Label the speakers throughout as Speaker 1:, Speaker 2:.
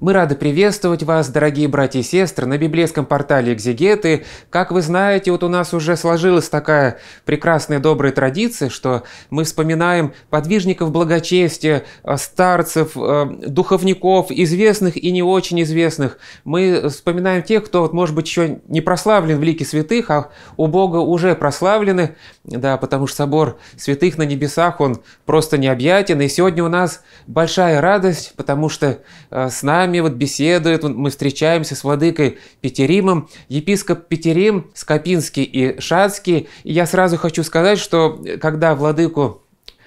Speaker 1: Мы рады приветствовать вас, дорогие братья и сестры, на библейском портале «Экзегеты». Как вы знаете, вот у нас уже сложилась такая прекрасная добрая традиция, что мы вспоминаем подвижников благочестия, э, старцев, э, духовников, известных и не очень известных. Мы вспоминаем тех, кто, вот, может быть, еще не прославлен в лике святых, а у Бога уже прославлены, да, потому что собор святых на небесах, он просто необъятен. И сегодня у нас большая радость, потому что э, с нами нами вот беседует, мы встречаемся с владыкой Петеримом, епископ Петерим, Скопинский и Шацкий. И я сразу хочу сказать, что э, когда владыку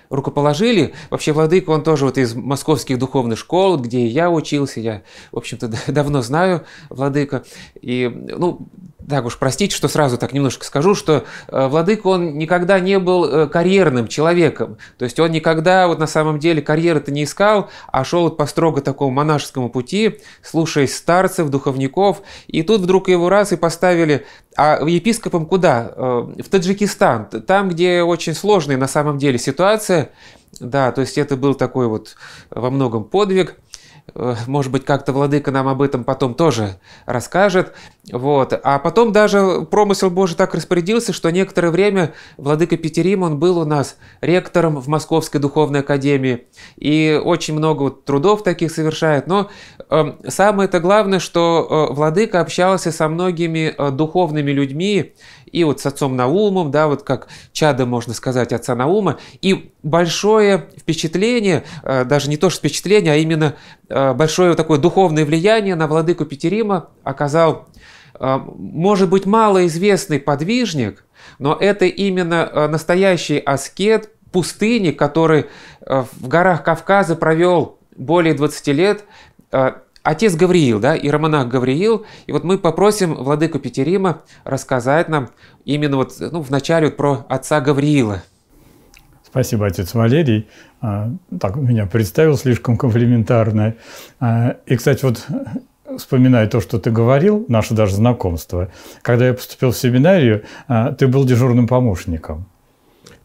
Speaker 1: рукоположили. Вообще, Владыка, он тоже вот из московских духовных школ, где я учился, я, в общем-то, давно знаю Владыка. И, ну, так уж простите, что сразу так немножко скажу, что э, Владыка, он никогда не был э, карьерным человеком. То есть он никогда вот на самом деле карьеры-то не искал, а шел вот по строго такому монашескому пути, слушаясь старцев, духовников. И тут вдруг его раз и поставили а епископом куда? Э, в Таджикистан, там, где очень сложная на самом деле ситуация. Да, то есть это был такой вот во многом подвиг – Э, может быть, как-то Владыка нам об этом потом тоже расскажет. Вот. А потом даже промысел Божий так распорядился, что некоторое время Владыка Петерим, он был у нас ректором в Московской Духовной Академии. И очень много вот трудов таких совершает. Но э, самое-то главное, что э, Владыка общался со многими э, духовными людьми и вот с отцом Наумом, да, вот как чада можно сказать, отца Наума. И большое впечатление, э, даже не то что впечатление, а именно э, большое такое духовное влияние на владыку Петерима оказал, э, может быть, малоизвестный подвижник, но это именно настоящий аскет, пустыни, который в горах Кавказа провел более 20 лет, отец Гавриил, да, и романах Гавриил. И вот мы попросим владыку Петерима рассказать нам именно вот, ну, вначале вот про отца Гавриила.
Speaker 2: Спасибо, отец Валерий. А, так, меня представил слишком комплиментарно. А, и, кстати, вот э, вспоминая то, что ты говорил, наше даже знакомство, когда я поступил в семинарию, а, ты был дежурным помощником.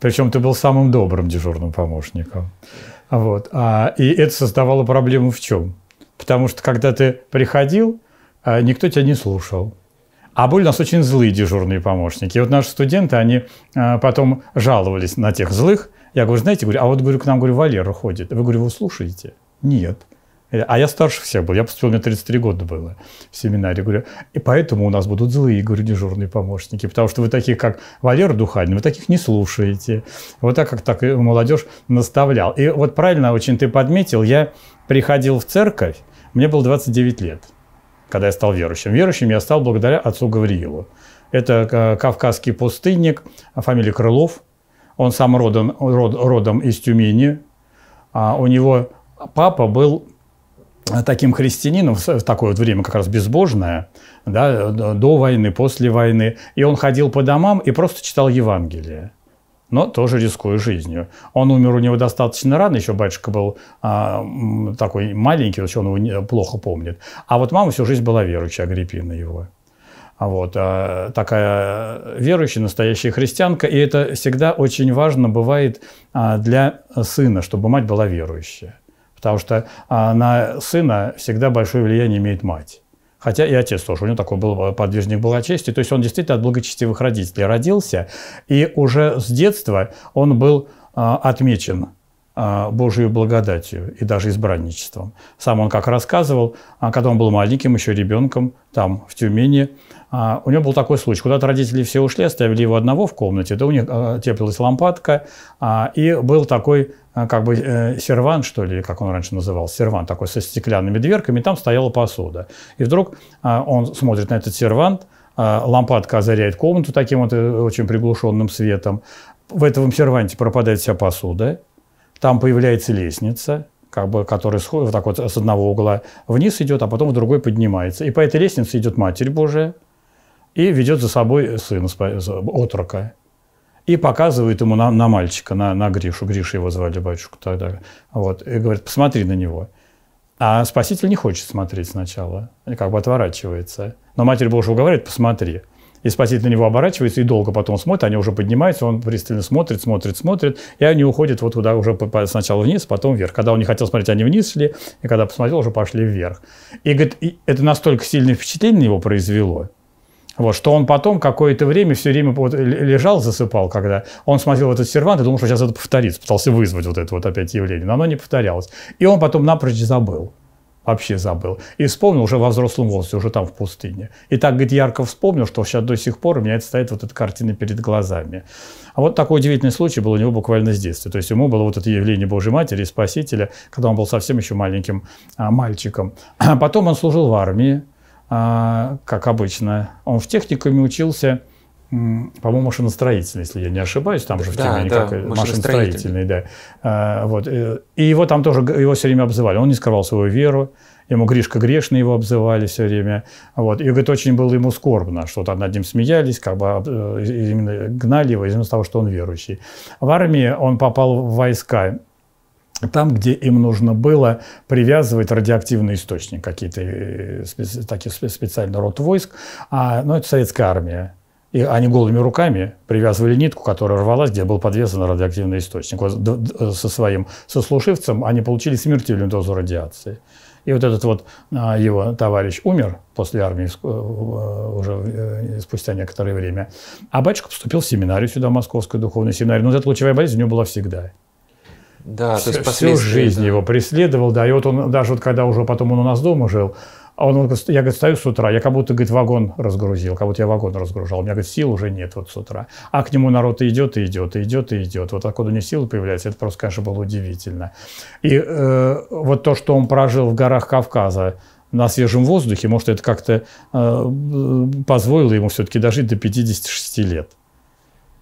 Speaker 2: Причем ты был самым добрым дежурным помощником. Вот. А, и это создавало проблему в чем? Потому что когда ты приходил, э, никто тебя не слушал. А были у нас очень злые дежурные помощники. И вот наши студенты, они э, потом жаловались на тех злых. Я говорю, знаете, говорю, а вот говорю, к нам говорю, Валера ходит. Вы, говорю, вы слушаете? Нет. Э, а я старше всех был. Я поступил, мне 33 года было в семинаре. Говорю, и поэтому у нас будут злые, говорю, дежурные помощники. Потому что вы таких, как Валера Духанин, вы таких не слушаете. Вот так, как так молодежь наставлял. И вот правильно очень ты подметил, я приходил в церковь, мне было 29 лет, когда я стал верующим. Верующим я стал благодаря отцу Гавриилу. Это э, кавказский пустынник, фамилия Крылов. Он сам родом, род, родом из Тюмени. А у него папа был таким христианином в такое вот время как раз безбожное, да, до войны, после войны, и он ходил по домам и просто читал Евангелие но тоже рискуя жизнью. Он умер у него достаточно рано, еще батюшка был а, такой маленький, он его плохо помнит. А вот мама всю жизнь была верующая, Агриппина его. вот а, такая верующая, настоящая христианка, и это всегда очень важно бывает а, для сына, чтобы мать была верующая. Потому что а, на сына всегда большое влияние имеет мать. Хотя и отец тоже, у него такой был э, подвижник благочестия. То есть он действительно от благочестивых родителей родился. И уже с детства он был а, отмечен а, Божью благодатью и даже избранничеством. Сам он как рассказывал, когда он был маленьким, еще ребенком, там, в Тюмени, а, у него был такой случай. Куда-то родители все ушли, оставили его одного в комнате, да у них а, теплилась лампадка, а, и был такой а, как бы э, серван, что ли, как он раньше называл, серван такой со стеклянными дверками, там стояла посуда. И вдруг э, он смотрит на этот сервант, э, лампадка озаряет комнату таким вот э, очень приглушенным светом, в этом серванте пропадает вся посуда, там появляется лестница, как бы, который сходит, вот так вот с одного угла вниз идет, а потом в другой поднимается. И по этой лестнице идет Матерь Божия – и ведет за собой сына, отрока, и показывает ему на, на мальчика, на, на Гришу. Гриша его звали, батюшку тогда. Вот, и говорит, посмотри на него. А спаситель не хочет смотреть сначала, как бы отворачивается. Но Матерь Божия уговаривает, посмотри. И спаситель на него оборачивается и долго потом смотрит, они уже поднимаются, он пристально смотрит, смотрит, смотрит, и они уходят вот куда уже сначала вниз, потом вверх. Когда он не хотел смотреть, они вниз шли, и когда посмотрел, уже пошли вверх. И говорит, это настолько сильное впечатление его произвело, вот, что он потом какое-то время все время вот лежал, засыпал, когда он смотрел этот сервант и думал, что сейчас это повторится, пытался вызвать вот это вот опять явление, но оно не повторялось. И он потом напрочь забыл вообще забыл. И вспомнил уже во взрослом возрасте, уже там в пустыне. И так, говорит, ярко вспомнил, что сейчас до сих пор у меня это стоит вот эта картина перед глазами. А вот такой удивительный случай был у него буквально с детства. То есть ему было вот это явление Божьей Матери и Спасителя, когда он был совсем еще маленьким а, мальчиком. А потом он служил в армии, а, как обычно. Он в техникуме учился, по-моему, машиностроительный, если я не ошибаюсь, там же в да, Тюмени да, как, э, машиностроительный, да. А, вот. Э, и его там тоже, его все время обзывали. Он не скрывал свою веру, ему Гришка Грешный его обзывали все время. Вот. И, говорит, очень было ему скорбно, что там над ним смеялись, как бы а, э, именно гнали его из-за того, что он верующий. В армии он попал в войска там, где им нужно было привязывать радиоактивный источник, какие-то э, такие специальные рот войск, а, ну, это советская армия. И они голыми руками привязывали нитку, которая рвалась, где был подвешен радиоактивный источник. Вот со своим сослуживцем они получили смертельную дозу радиации. И вот этот вот а, его товарищ умер после армии э, уже э, спустя некоторое время. А батюшка поступил в семинарию сюда, Московскую духовную семинарию. Но вот эта лучевая болезнь у него была всегда.
Speaker 1: Да, все, то есть всю жизнь
Speaker 2: да. его преследовал, да, и вот он даже вот когда уже потом он у нас дома жил, а он, он я, говорит, стою с утра, я как будто, говорит, вагон разгрузил, как будто я вагон разгружал. У меня, говорит, сил уже нет вот с утра. А к нему народ идет, и идет, и идет, и идет. Вот откуда у него силы появляются, это просто, конечно, было удивительно. И э, вот то, что он прожил в горах Кавказа, на свежем воздухе, может, это как-то э, э позволило ему все-таки дожить до 56 лет.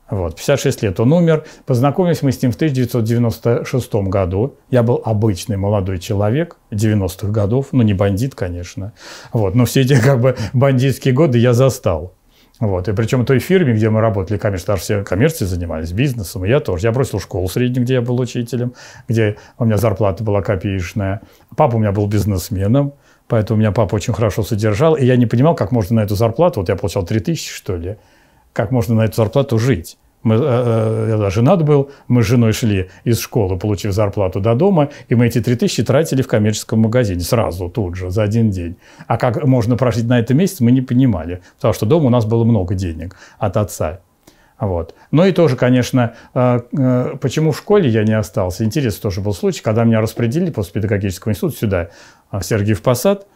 Speaker 2: Вот, 56 лет он умер. Познакомились мы с ним в 1996 году. Я был обычный молодой человек 90-х годов. Ну, не бандит, конечно. Вот, но все эти как бы бандитские годы я застал. Вот. И причем в той фирме, где мы работали, конечно, все коммерцией занимались, бизнесом, и я тоже. Я бросил школу среднюю, где я был учителем, где у меня зарплата была копеечная. Папа у меня был бизнесменом, поэтому меня папа очень хорошо содержал, и я не понимал, как можно на эту зарплату, вот я получал 3000, что ли, как можно на эту зарплату жить. Мы, э, э, я женат был, мы с женой шли из школы, получив зарплату до дома, и мы эти 3000 тратили в коммерческом магазине сразу, тут же, за один день. А как можно прожить на это месяц, мы не понимали, потому что дома у нас было много денег от отца. Вот. Ну и тоже, конечно, э, э, почему в школе я не остался. Интересный тоже был случай, когда меня распределили после педагогического института сюда, в Сергиев Посад.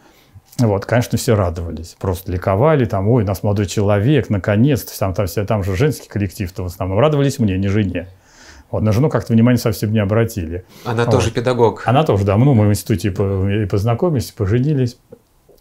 Speaker 2: Вот, конечно, все радовались, просто ликовали, там, ой, у нас молодой человек, наконец-то, там, там, там же женский коллектив-то в основном, радовались мне, не жене. Вот, на жену как-то внимание совсем не обратили. Она вот. тоже педагог. Она тоже, да, ну, мы в институте и познакомились, поженились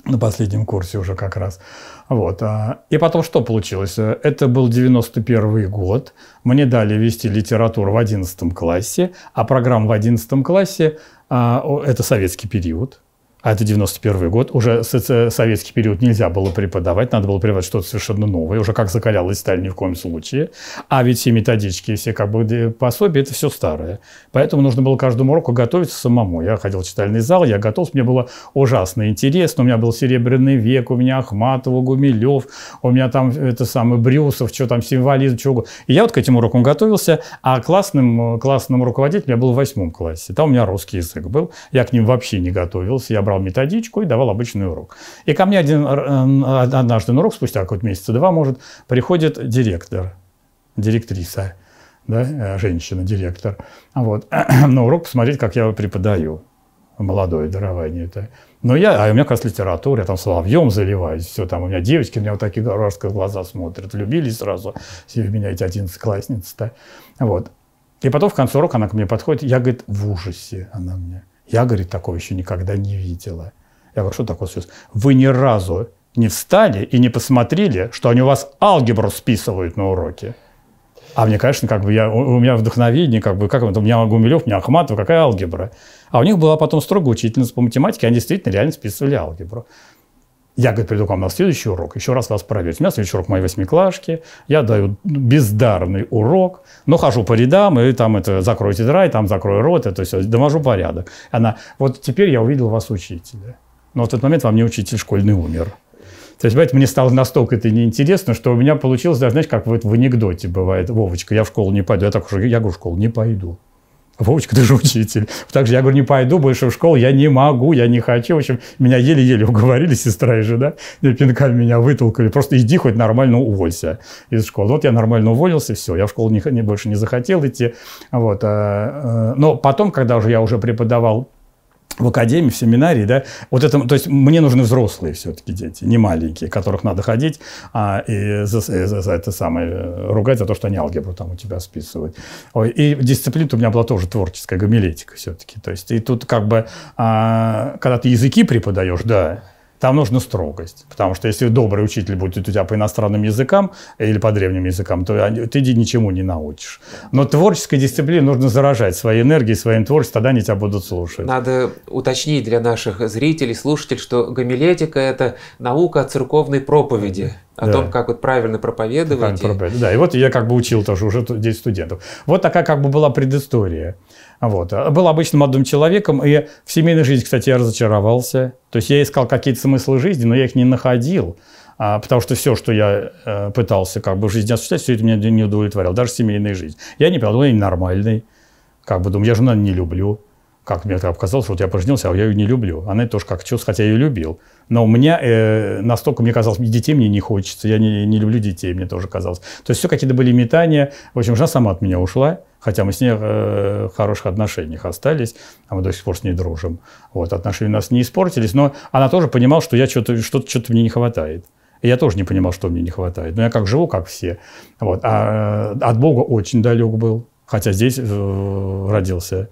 Speaker 2: на последнем курсе уже как раз. Вот. А, и потом что получилось? Это был 91 год. Мне дали вести литературу в 11 классе, а программа в 11 классе а, – это советский период а это 91 год, уже советский период нельзя было преподавать, надо было преподавать что-то совершенно новое, уже как закалялась сталь ни в коем случае. А ведь все методички, все как бы пособия, это все старое. Поэтому нужно было каждому уроку готовиться самому. Я ходил в читальный зал, я готовился, мне было ужасно интересно, у меня был Серебряный век, у меня Ахматова, Гумилев, у меня там э, это самый Брюсов, что там, символизм, чего угодно. И я вот к этим урокам готовился, а классным, классным руководителем я был в восьмом классе. Там у меня русский язык был, я к ним вообще не готовился, я брал методичку и давал обычный урок. И ко мне один, э, однажды на урок, спустя какой-то месяца два, может, приходит директор, директриса, да, э, женщина, директор, вот, на урок посмотреть, как я преподаю. Молодое дарование это. Но я, а у меня как раз литература, я там соловьем заливаюсь, все там, у меня девочки, у меня вот такие дорожские глаза смотрят, влюбились сразу, все меня эти одиннадцатиклассницы да, Вот. И потом в конце урока она ко мне подходит, я, говорит, в ужасе, она мне. Я, говорит, такого еще никогда не видела. Я говорю, что такое союз? Вы ни разу не встали и не посмотрели, что они у вас алгебру списывают на уроке. А мне, конечно, как бы я, у меня вдохновение, как бы, как у меня Гумилев, у меня Ахматова, какая алгебра? А у них была потом строго учительница по математике, они действительно реально списывали алгебру. Я, говорит, приду к вам на следующий урок, еще раз вас проверить. У меня следующий урок мои восьмиклашки, я даю бездарный урок, но хожу по рядам, и там это закройте тетрадь, и там закрой рот, это все, довожу порядок. Она, вот теперь я увидел вас учителя. Но в тот момент вам не учитель школьный умер. То есть, понимаете, мне стало настолько это неинтересно, что у меня получилось даже, знаешь, как вот в анекдоте бывает, Вовочка, я в школу не пойду, я так уже, я в школу не пойду. А Вовочка, ты же учитель. Так же я говорю, не пойду больше в школу, я не могу, я не хочу. В общем, меня еле-еле уговорили сестра и жена, и пинками меня вытолкали. Просто иди хоть нормально уволься из школы. Вот я нормально уволился, все, я в школу не, не, больше не захотел идти. Вот. Э, э, но потом, когда уже я уже преподавал в академии, в семинарии, да, вот это, то есть мне нужны взрослые все-таки дети, не маленькие, которых надо ходить а, и за, э, за, за это самое э, ругать за то, что они алгебру там у тебя списывают. и дисциплина у меня была тоже творческая, гомилетика все-таки, то есть и тут как бы, а, когда ты языки преподаешь, да, там нужна строгость, потому что если добрый учитель будет у тебя по иностранным языкам или по древним языкам, то ты ничему не научишь. Но творческой дисциплине нужно заражать своей энергией, своим творчеством, тогда они тебя будут слушать.
Speaker 1: Надо уточнить для наших зрителей, слушателей, что гомилетика – это наука о церковной проповеди о да. том, как вот правильно проповедовать. Правильно проповедовать.
Speaker 2: Да, и вот я как бы учил тоже уже здесь студентов. Вот такая как бы была предыстория. Вот. А был обычным молодым человеком, и в семейной жизни, кстати, я разочаровался. То есть я искал какие-то смыслы жизни, но я их не находил, а, потому что все, что я э, пытался как бы в жизни осуществлять, все это меня не удовлетворяло, даже семейная жизнь. Я не подумал, ну, я ненормальный, как бы думаю, я жену не люблю. Как мне казалось, что вот я поженился, а я ее не люблю. Она это тоже как чувство, хотя я ее любил. Но у меня э, настолько, мне казалось, детей мне не хочется, я не, не люблю детей, мне тоже казалось. То есть все какие-то были метания. В общем, жена сама от меня ушла, хотя мы с ней э, хороших отношениях остались, а мы до сих пор с ней дружим. Вот, отношения у нас не испортились, но она тоже понимала, что я что-то, что-то, что-то мне не хватает. И я тоже не понимал, что мне не хватает. Но я как живу, как все. Вот. А э, от Бога очень далек был, хотя здесь э, родился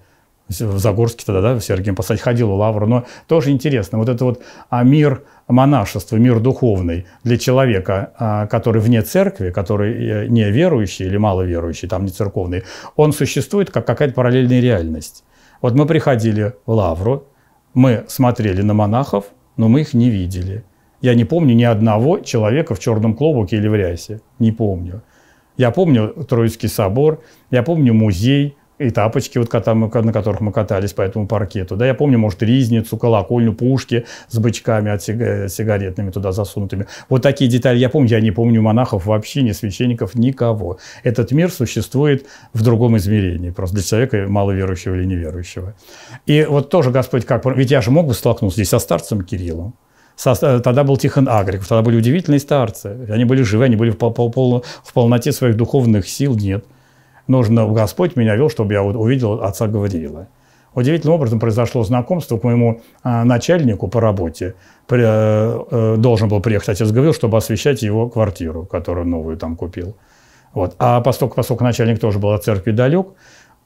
Speaker 2: в Загорске тогда, да, в Сергием Посаде ходил у Лавру, но тоже интересно, вот это вот а, мир монашества, мир духовный для человека, а, который вне церкви, который э, не верующий или маловерующий, там не церковный, он существует как какая-то параллельная реальность. Вот мы приходили в Лавру, мы смотрели на монахов, но мы их не видели. Я не помню ни одного человека в черном клобуке или в рясе. Не помню. Я помню Троицкий собор, я помню музей, и тапочки, вот, на которых мы катались по этому паркету. Да, я помню, может, ризницу, колокольню, пушки с бычками от э, сигаретными туда засунутыми. Вот такие детали я помню. Я не помню монахов вообще, ни священников, никого. Этот мир существует в другом измерении, просто для человека маловерующего или неверующего. И вот тоже Господь как... Ведь я же мог бы столкнуться здесь со старцем Кириллом. Со, э, тогда был Тихон Агриков, тогда были удивительные старцы. Они были живы, они были в, пол, пол, в полноте своих духовных сил, нет – нужно, Господь меня вел, чтобы я вот увидел отца Гавриила. Удивительным образом произошло знакомство к моему а, начальнику по работе. Э, э, должен был приехать отец Гавриил, чтобы освещать его квартиру, которую новую там купил. Вот. А поскольку, поскольку начальник тоже был от церкви далек,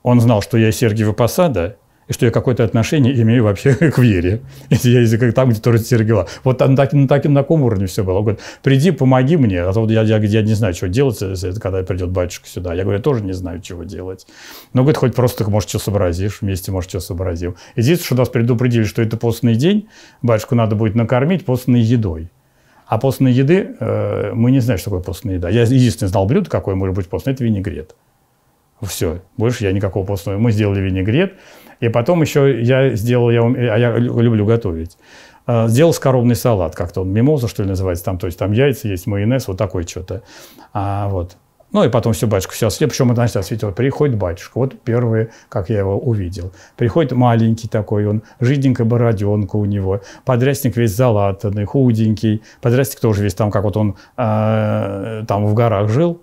Speaker 2: он знал, что я из Сергиева Посада, и что я какое-то отношение имею вообще к вере. Если я если как там, где тоже Сергела. Вот там, так, на, так, на таком уровне все было. Он говорит, приди, помоги мне. А то я, я, я не знаю, что делать, когда придет батюшка сюда. Я говорю, я тоже не знаю, чего делать. Но, ну, говорит, хоть просто, может, что сообразишь, вместе, может, что сообразим. Единственное, что нас предупредили, что это постный день, батюшку надо будет накормить постной едой. А постной еды, э, мы не знаем, что такое постная еда. Я единственное знал блюдо, какое может быть постное, это винегрет. Все, больше я никакого постного. Мы сделали винегрет, и потом еще я сделал, я, ум... А я люблю готовить. А, сделал скоробный салат, как-то он мимоза, что ли, называется там. То есть там яйца есть, майонез, вот такое что-то. А, вот. Ну и потом все, батюшка все ослеп. Причем однажды осветил. Приходит батюшка. Вот первые, как я его увидел. Приходит маленький такой он, жиденькая бороденка у него. Подрясник весь залатанный, худенький. Подрясник тоже весь там, как вот он э, там в горах жил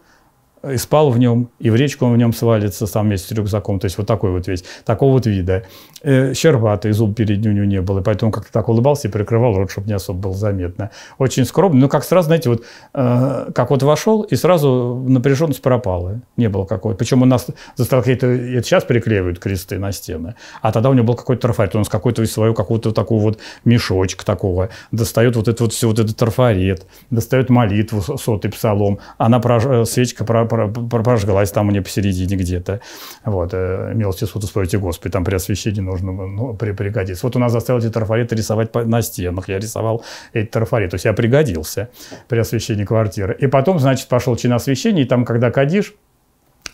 Speaker 2: и спал в нем, и в речку он в нем свалится сам вместе с рюкзаком. То есть вот такой вот весь, такого вот вида. Э, щербатый, зуб перед ним у него не было, поэтому как-то так улыбался и прикрывал рот, чтобы не особо было заметно. Очень скромный, но ну, как сразу, знаете, вот э, как вот вошел, и сразу напряженность пропала. Не было какого-то. Причем у нас за какие это сейчас приклеивают кресты на стены, а тогда у него был какой-то трафарет. Он с какой-то свою, какого-то такого вот мешочка такого достает вот это вот все, вот этот трафарет, достает молитву сотый псалом, она прож... Э, свечка прожглась там у нее посередине где-то. Вот, э, милости суд успойте, Господи, там при освещении нужно ну, при, пригодиться. Вот у нас заставили эти трафареты рисовать на стенах. Я рисовал эти трафареты. То есть я пригодился при освещении квартиры. И потом, значит, пошел чин освещения, и там, когда кадишь,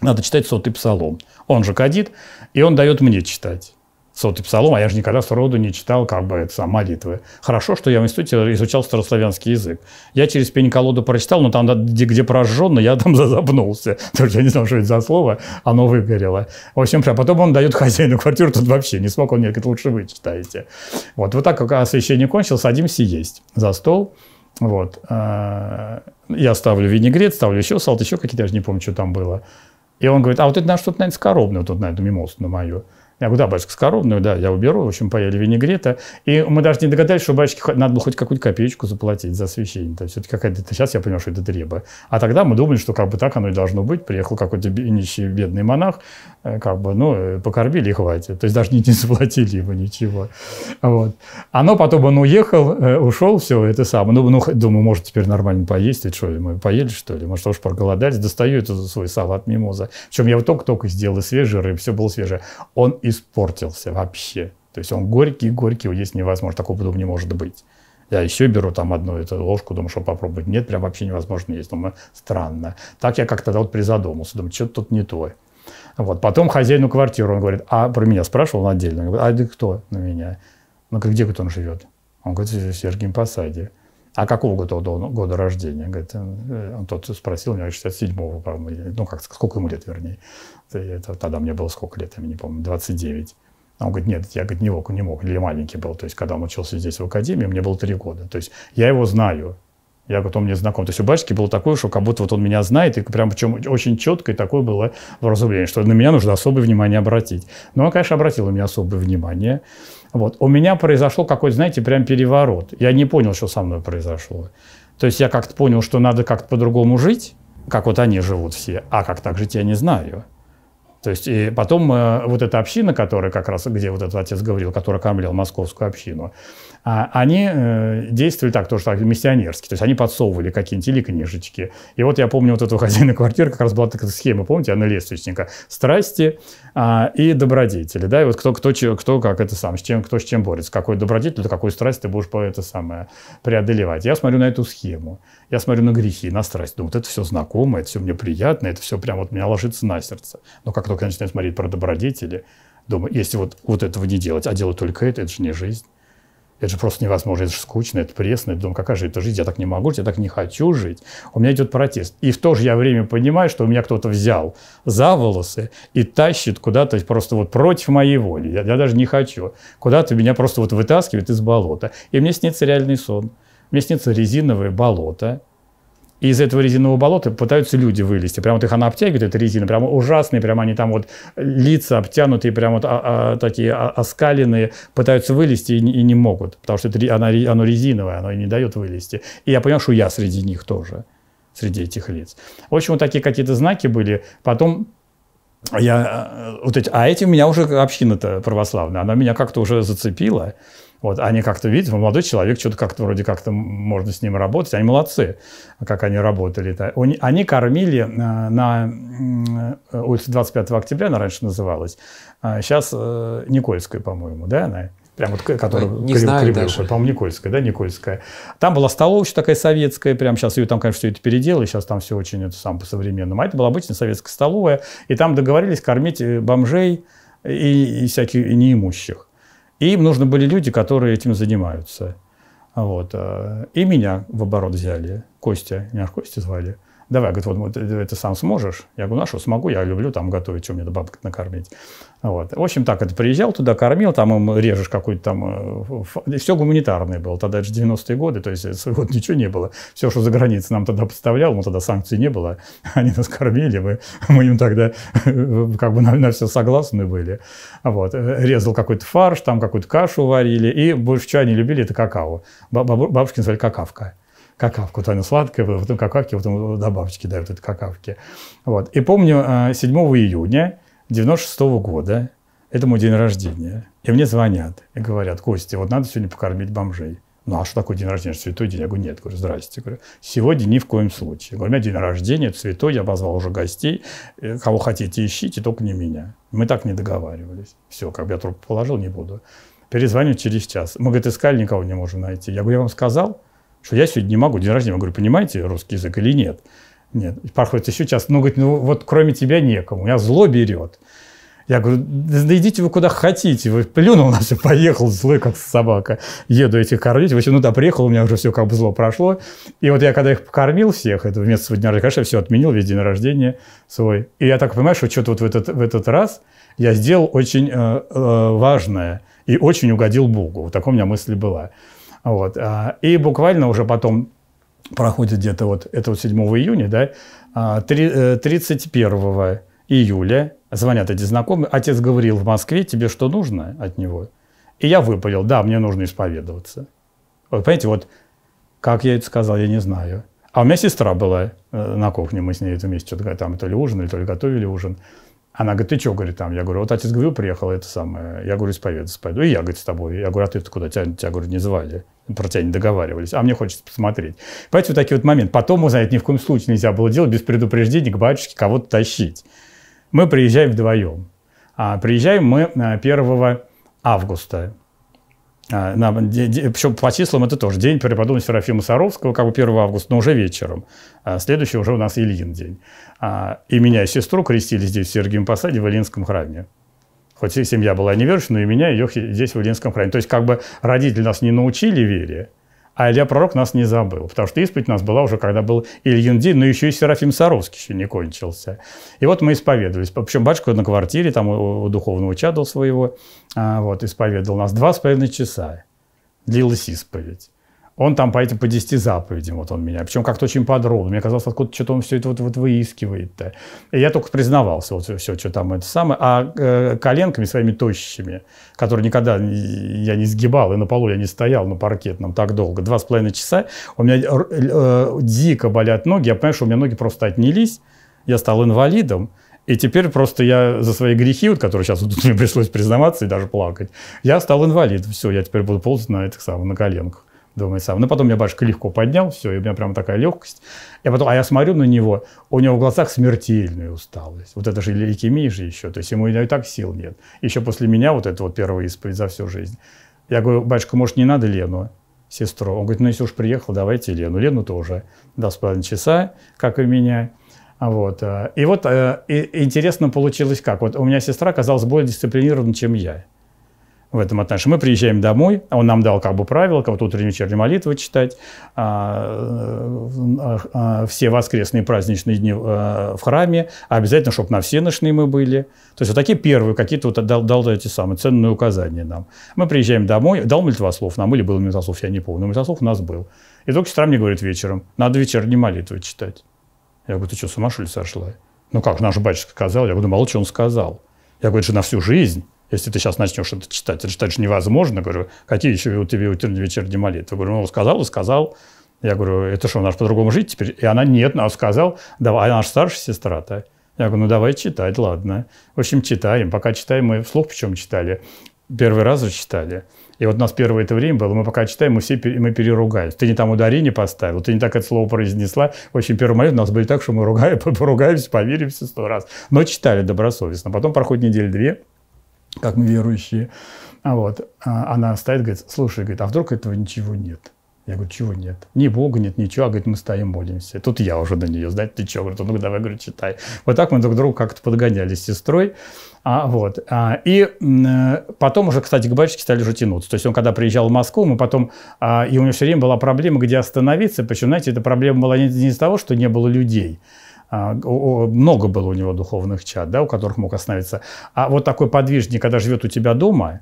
Speaker 2: надо читать сотый псалом. Он же кадит, и он дает мне читать сотый псалом, а я же никогда сроду не читал как бы это, сам, молитвы. Хорошо, что я в институте изучал старославянский язык. Я через пень-колоду прочитал, но там, где, где прожженно, я там зазапнулся. Потому что я не знал, что это за слово, оно выгорело. В общем, прям. А потом он дает хозяину квартиру, тут вообще не смог, он мне говорит, лучше вы читаете. Вот, вот так, как освещение кончил, садимся есть за стол. Вот. Э, я ставлю винегрет, ставлю еще салт, еще какие-то, я даже не помню, что там было. И он говорит, а вот это на что-то, наверное, скоробное, вот тут, наверное, мимозу на мою. Я говорю, да, батюшка, с коровную, да, я уберу. В общем, поели винегрета. И мы даже не догадались, что батюшке надо было хоть какую-то копеечку заплатить за освещение. То есть это какая-то... Сейчас я понимаю, что это дреба. А тогда мы думали, что как бы так оно и должно быть. Приехал какой-то нищий бедный монах, Э, как бы, ну, э, покормили и хватит. То есть даже не, не заплатили ему ничего. Вот. Оно потом он уехал, э, ушел, все это самое. Ну, ну, думаю, может, теперь нормально поесть, это что мы поели, что ли? Может, уж проголодались? Достаю этот свой салат мимоза. Причем я вот только-только сделал свежий рыб, все было свежее. Он испортился вообще. То есть он горький-горький, есть невозможно, такого потом не может быть. Я еще беру там одну эту ложку, думаю, что попробовать. Нет, прям вообще невозможно есть. Думаю, странно. Так я как-то вот призадумался. Думаю, что-то тут не то. Вот. Потом хозяину квартиры он говорит, а про меня спрашивал он отдельно. Он говорит, а ты кто на меня? Ну, как где он живет? Он говорит, в Сергием Посаде. А какого года, он, года рождения? Говорит, «Э, э, он тот спросил меня, 67-го, по-моему, ну, как, сколько ему лет, вернее. Э, это, тогда мне было сколько лет, я не помню, 29. А он говорит, нет, я говорит, не мог, не мог, или маленький был. То есть, когда он учился здесь в академии, мне было три года. То есть, я его знаю, я говорю, он мне знаком. То есть у батюшки было такое, что как будто вот он меня знает, и прям причем очень четко, и такое было вразумление, что на меня нужно особое внимание обратить. Ну, он, а, конечно, обратил на меня особое внимание. Вот. У меня произошел какой-то, знаете, прям переворот. Я не понял, что со мной произошло. То есть я как-то понял, что надо как-то по-другому жить, как вот они живут все, а как так жить я не знаю. То есть и потом э, вот эта община, которая как раз, где вот этот отец говорил, который кормил московскую общину, а они э, действовали так, тоже так, миссионерски. То есть они подсовывали какие-нибудь или книжечки. И вот я помню, вот эту хозяина квартиры как раз была такая схема, помните, она Лестничника. Страсти э, и добродетели, да, и вот кто, кто, кто, кто как это сам, с чем, кто с чем борется, какой добродетель, какую страсть ты будешь по это самое преодолевать. Я смотрю на эту схему, я смотрю на грехи, на страсть, думаю, вот это все знакомо, это все мне приятно, это все прям вот меня ложится на сердце. Но как только я начинаю смотреть про добродетели, думаю, если вот, вот этого не делать, а делать только это, это же не жизнь. Это же просто невозможно, это же скучно, это пресно. Я думаю, какая же это жизнь, я так не могу я так не хочу жить. У меня идет протест. И в то же я время понимаю, что у меня кто-то взял за волосы и тащит куда-то просто вот против моей воли. Я, я даже не хочу. Куда-то меня просто вот вытаскивает из болота. И мне снится реальный сон. Мне снится резиновое болото, и из этого резинового болота пытаются люди вылезти. Прямо вот их она обтягивает, эта резина, прямо ужасные, прямо они там вот лица обтянутые, Прямо вот а, а, такие а, оскаленные, пытаются вылезти и, и не могут, потому что это, она, оно резиновое, оно не дает вылезти. И я понял, что я среди них тоже, среди этих лиц. В общем, вот такие какие-то знаки были. Потом я, э, вот эти, а эти у меня уже община-то православная, она меня как-то уже зацепила. Вот, они как-то видят, молодой человек, что-то как-то вроде как-то можно с ним работать. Они молодцы, как они работали. Это, они кормили э, на э, улице 25 октября, она раньше называлась, сейчас э, Никольская, по-моему, да, она? прям вот, которая не Крем, по-моему, Никольская, да, Никольская. Там была столовочка такая советская, прям сейчас ее там, конечно, все это переделали, сейчас там все очень это сам по-современному. А это была обычная советская столовая, и там договорились кормить бомжей и, и всяких и неимущих. И им нужны были люди, которые этим занимаются. Вот. Э, и меня в оборот взяли. Костя, меня Костя звали. Давай, говорит, вот, ты, э, ты сам сможешь? Я говорю, ну а что, смогу, я люблю там готовить, что мне бабка накормить. Вот. В общем, так это приезжал туда, кормил, там им режешь какой то там... Э, все гуманитарное было. Тогда это же 90-е годы, то есть вот ничего не было. Все, что за границей нам тогда поставлял, ну тогда санкций не было. Они нас кормили, мы, мы им тогда э, как бы на, на все согласны были. Вот. Резал какой-то фарш, там какую-то кашу варили. И больше чего они любили, это какао. Бабушки называли какавка какавку. То она сладкая, потом какавки, потом добавочки дают, это какавки. Вот. И помню, 7 э, июня 96 -го года, это мой день рождения, и мне звонят и говорят, Костя, вот надо сегодня покормить бомжей. Ну, а что такое день рождения? Святой день? Я говорю, нет. Говорю, здрасте. Говорю, сегодня ни в коем случае. Я говорю, у меня день рождения, это святой, я позвал уже гостей. Э, кого хотите, ищите, только не меня. Мы так не договаривались. Все, как бы я трубку положил, не буду. Перезвоню через час. Мы, говорит, искали, никого не можем найти. Я говорю, я вам сказал, что я сегодня не могу день рождения. Я говорю, понимаете русский язык или нет? Нет, проходит еще час. Ну, говорит, ну вот кроме тебя некому. У меня зло берет. Я говорю, да идите вы куда хотите. Вы плюнул на все, поехал злой, как собака. Еду этих кормить. В общем, ну да, приехал, у меня уже все как бы зло прошло. И вот я когда их покормил всех, это вместо своего дня рождения, конечно, все отменил, весь день рождения свой. И я так понимаю, что что-то вот в этот, в этот раз я сделал очень э, э, важное и очень угодил Богу. Вот такая у меня мысль была. Вот. А, и буквально уже потом проходит где-то вот, это вот 7 июня, да, 31 а, э, июля звонят эти знакомые, отец говорил в Москве, тебе что нужно от него? И я выпалил, да, мне нужно исповедоваться. Вот, понимаете, вот как я это сказал, я не знаю. А у меня сестра была э, на кухне, мы с ней это вместе что-то там то ли ужинали, то ли готовили ужин. Она говорит, ты что, говорит, там? Я говорю, вот отец Гавриил приехал, это самое. Я говорю, исповедаться пойду. И я, говорит, с тобой. Я говорю, а ты куда? Тебя, тебя говорю, не звали. Про тебя не договаривались. А мне хочется посмотреть. Понимаете, вот такие вот моменты. Потом узнает, ни в коем случае нельзя было делать без предупреждения к батюшке кого-то тащить. Мы приезжаем вдвоем. А приезжаем мы 1 а, августа. А, на, де, де, причем по числам это тоже день преподобного Серафима Саровского, как бы 1 августа, но уже вечером. А, следующий уже у нас Ильин день. А, и меня и сестру крестили здесь, в Сергием Посаде, в Ильинском храме. Хоть и семья была неверующая, но и меня и ее здесь, в Ильинском храме. То есть как бы родители нас не научили вере, а Илья Пророк нас не забыл, потому что исповедь у нас была уже, когда был Ильин день, но еще и Серафим Саровский еще не кончился. И вот мы исповедовались. Причем батюшка на квартире, там у духовного чада своего, а, вот, исповедовал нас два с половиной часа. Длилась исповедь он там по этим, по 10 заповедям, вот он меня, причем как-то очень подробно. Мне казалось, откуда что-то он все это вот, вот выискивает-то. И я только признавался, вот все, что там это самое. А э, коленками своими тощими, которые никогда я не сгибал, и на полу я не стоял на паркетном так долго, два с половиной часа, у меня э, э, дико болят ноги, я понимаю, что у меня ноги просто отнялись, я стал инвалидом, и теперь просто я за свои грехи, вот, которые сейчас тут мне пришлось признаваться и даже плакать, я стал инвалидом. Все, я теперь буду ползать на этих самых, на коленках. Думаю, сам. Но ну, потом меня башка легко поднял, все, и у меня прямо такая легкость. Я потом, а я смотрю на него, у него в глазах смертельная усталость. Вот это же лейкемия же еще, то есть ему и так сил нет. Еще после меня вот это вот первая исповедь за всю жизнь. Я говорю, батюшка, может, не надо Лену, сестру? Он говорит, ну, если уж приехал, давайте Лену. Лену тоже два с половиной часа, как и меня. А вот. Э, и вот э, и интересно получилось как. Вот у меня сестра оказалась более дисциплинированной, чем я в этом отношении. Мы приезжаем домой, а он нам дал как бы правила, как вот утреннюю вечернюю молитву читать, а, а, а, все воскресные праздничные дни а, в храме, обязательно, чтобы на всеночные мы были. То есть вот такие первые какие-то вот дал, дал эти самые ценные указания нам. Мы приезжаем домой, дал молитвослов нам, или был молитвослов, я не помню, но молитвослов у нас был. И только сестра мне говорит вечером, надо вечерние молитву читать. Я говорю, ты что, с ума сошла? Ну как, наш батюшка сказал? Я говорю, мало что он сказал. Я говорю, это же на всю жизнь. Если ты сейчас начнешь это читать, это читать же невозможно. Говорю, какие еще у тебя утренние вечерние молитвы? Говорю, ну, сказал и сказал. Я говорю, это что, у нас по-другому жить теперь? И она, нет, она сказал, давай, она же старшая сестра-то. Я говорю, ну давай читать, ладно. В общем, читаем. Пока читаем, мы вслух причем читали. Первый раз же читали. И вот у нас первое это время было, мы пока читаем, мы все мы переругались. Ты не там ударение поставил, ты не так это слово произнесла. В общем, первый момент у нас были так, что мы ругаем, поругаемся, поверимся сто раз. Но читали добросовестно. Потом проходит недели две, как мы верующие. А вот а она стоит, говорит, слушай, говорит, а вдруг этого ничего нет? Я говорю, чего нет? Ни Бога нет, ничего. А говорит, мы стоим, молимся. Тут я уже до нее, знаете, ты чего? Говорит, ну давай, говорю, читай. Вот так мы друг другу как-то подгонялись, с сестрой. А, вот. А, и э, потом уже, кстати, к батюшке стали уже тянуться. То есть он, когда приезжал в Москву, мы потом... А, и у него все время была проблема, где остановиться. Почему, знаете, эта проблема была не, не из того, что не было людей, а, много было у него духовных чат, да, у которых мог остановиться. А вот такой подвижник, когда живет у тебя дома,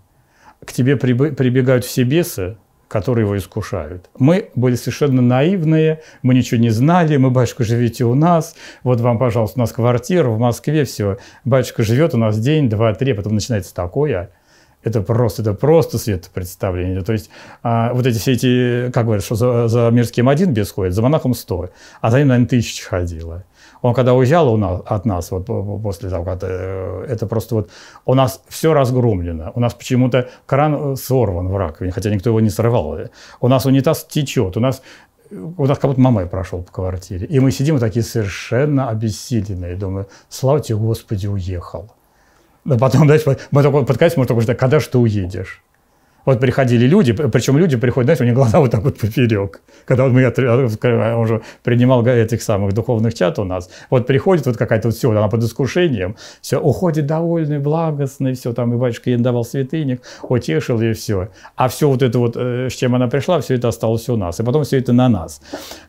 Speaker 2: к тебе прибегают все бесы, которые его искушают. Мы были совершенно наивные, мы ничего не знали, мы, батюшка, живите у нас, вот вам, пожалуйста, у нас квартира в Москве, все, батюшка живет у нас день, два, три, а потом начинается такое, это просто, это просто свет представления. То есть а, вот эти все эти, как говорят, что за, за мирским один бес ходит, за монахом сто, а за ним, наверное, тысяча ходила. Он когда уезжал у нас, от нас вот, после того, э, это просто вот у нас все разгромлено. У нас почему-то кран э, сорван в раковине, хотя никто его не срывал. У нас унитаз течет, у нас э, у нас как будто мамой прошел по квартире. И мы сидим вот такие совершенно обессиленные. Думаю, слава тебе, Господи, уехал. Но потом, знаешь, мы только подкаст, мы только когда что уедешь? Вот приходили люди, причем люди приходят, знаете, у них глаза вот так вот поперек. Когда мы, он а, а, же принимал этих самых духовных чат у нас, вот приходит вот какая-то вот все, она под искушением, все, уходит довольный, благостный, все, там и батюшка ей давал святыник, утешил ее все. А все вот это вот, э, с чем она пришла, все это осталось у нас. И потом все это на нас.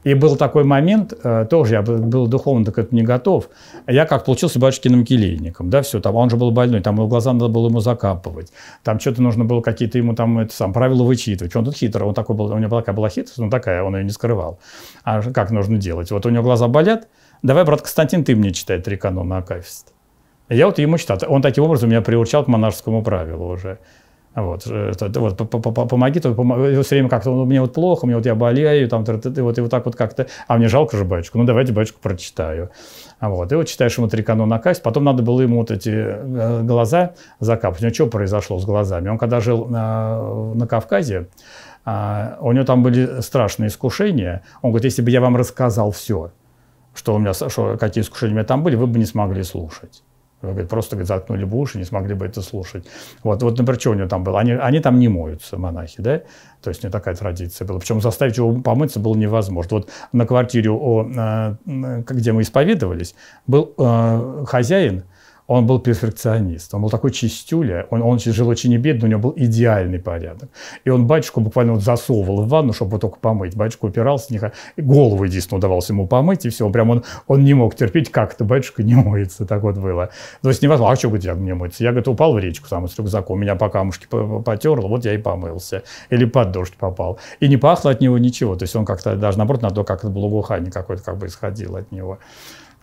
Speaker 2: И был такой момент, э, тоже я был духовно так это не готов, я как получился батюшкиным келейником, да, все, там, он же был больной, там его глаза надо было ему закапывать, там что-то нужно было какие-то ему там там, это, сам правило вычитывать. Он тут хитрый, он такой был, у него была, такая была хитрость, но такая, он ее не скрывал. А как нужно делать? Вот у него глаза болят, давай, брат Константин, ты мне читай три канона Акафиста. Я вот ему читал. Он таким образом меня приучал к монашескому правилу уже. Вот, что, э, вот помоги, то помоги. все время как-то, ну, мне вот плохо, мне вот я болею, там, тр вот, и вот так вот как-то, а мне жалко же батюшку, ну, давайте батюшку прочитаю. А вот, и вот читаешь ему трикану на касть, потом надо было ему вот эти э, глаза закапать. У него что произошло с глазами? Он когда жил на, на Кавказе, а, у него там были страшные искушения. Он говорит, если бы я вам рассказал все, что у меня, что, какие искушения у меня там были, вы бы не смогли слушать. Говорит, просто говорит, заткнули бы уши, не смогли бы это слушать. Вот, вот например, что у него там было? Они, они там не моются, монахи, да? То есть у него такая традиция была. Причем заставить его помыться было невозможно. Вот на квартире, о, а, где мы исповедовались, был э, хозяин, он был перфекционист, он был такой чистюля, он, он жил очень бедно, у него был идеальный порядок. И он батюшку буквально вот засовывал в ванну, чтобы только помыть. Батюшка упирался, не... голову единственно удавалось ему помыть, и все. Прям он, он не мог терпеть, как это батюшка не моется, так вот было. То есть невозможно, а что, говорит, я не моется? Я, говорит, упал в речку там с рюкзаком, меня по камушке потерло, вот я и помылся. Или под дождь попал. И не пахло от него ничего. То есть он как-то даже, наоборот, на то, как это благоухание какое-то как бы исходило от него.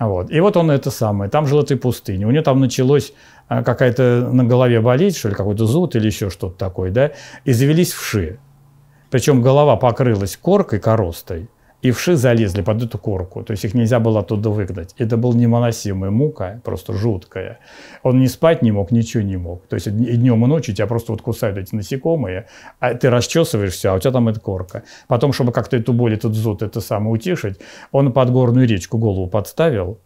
Speaker 2: Вот. И вот он это самое, там жил этой пустыне. У него там началось а, какая-то на голове болеть, что ли, какой-то зуд или еще что-то такое, да, и завелись вши. Причем голова покрылась коркой коростой, и вши залезли под эту корку. То есть их нельзя было оттуда выгнать. Это была невыносимая мука, просто жуткая. Он не спать не мог, ничего не мог. То есть и днем, и ночью тебя просто вот кусают эти насекомые, а ты расчесываешься, а у тебя там эта корка. Потом, чтобы как-то эту боль, этот зуд, это самое утешить, он под горную речку голову подставил,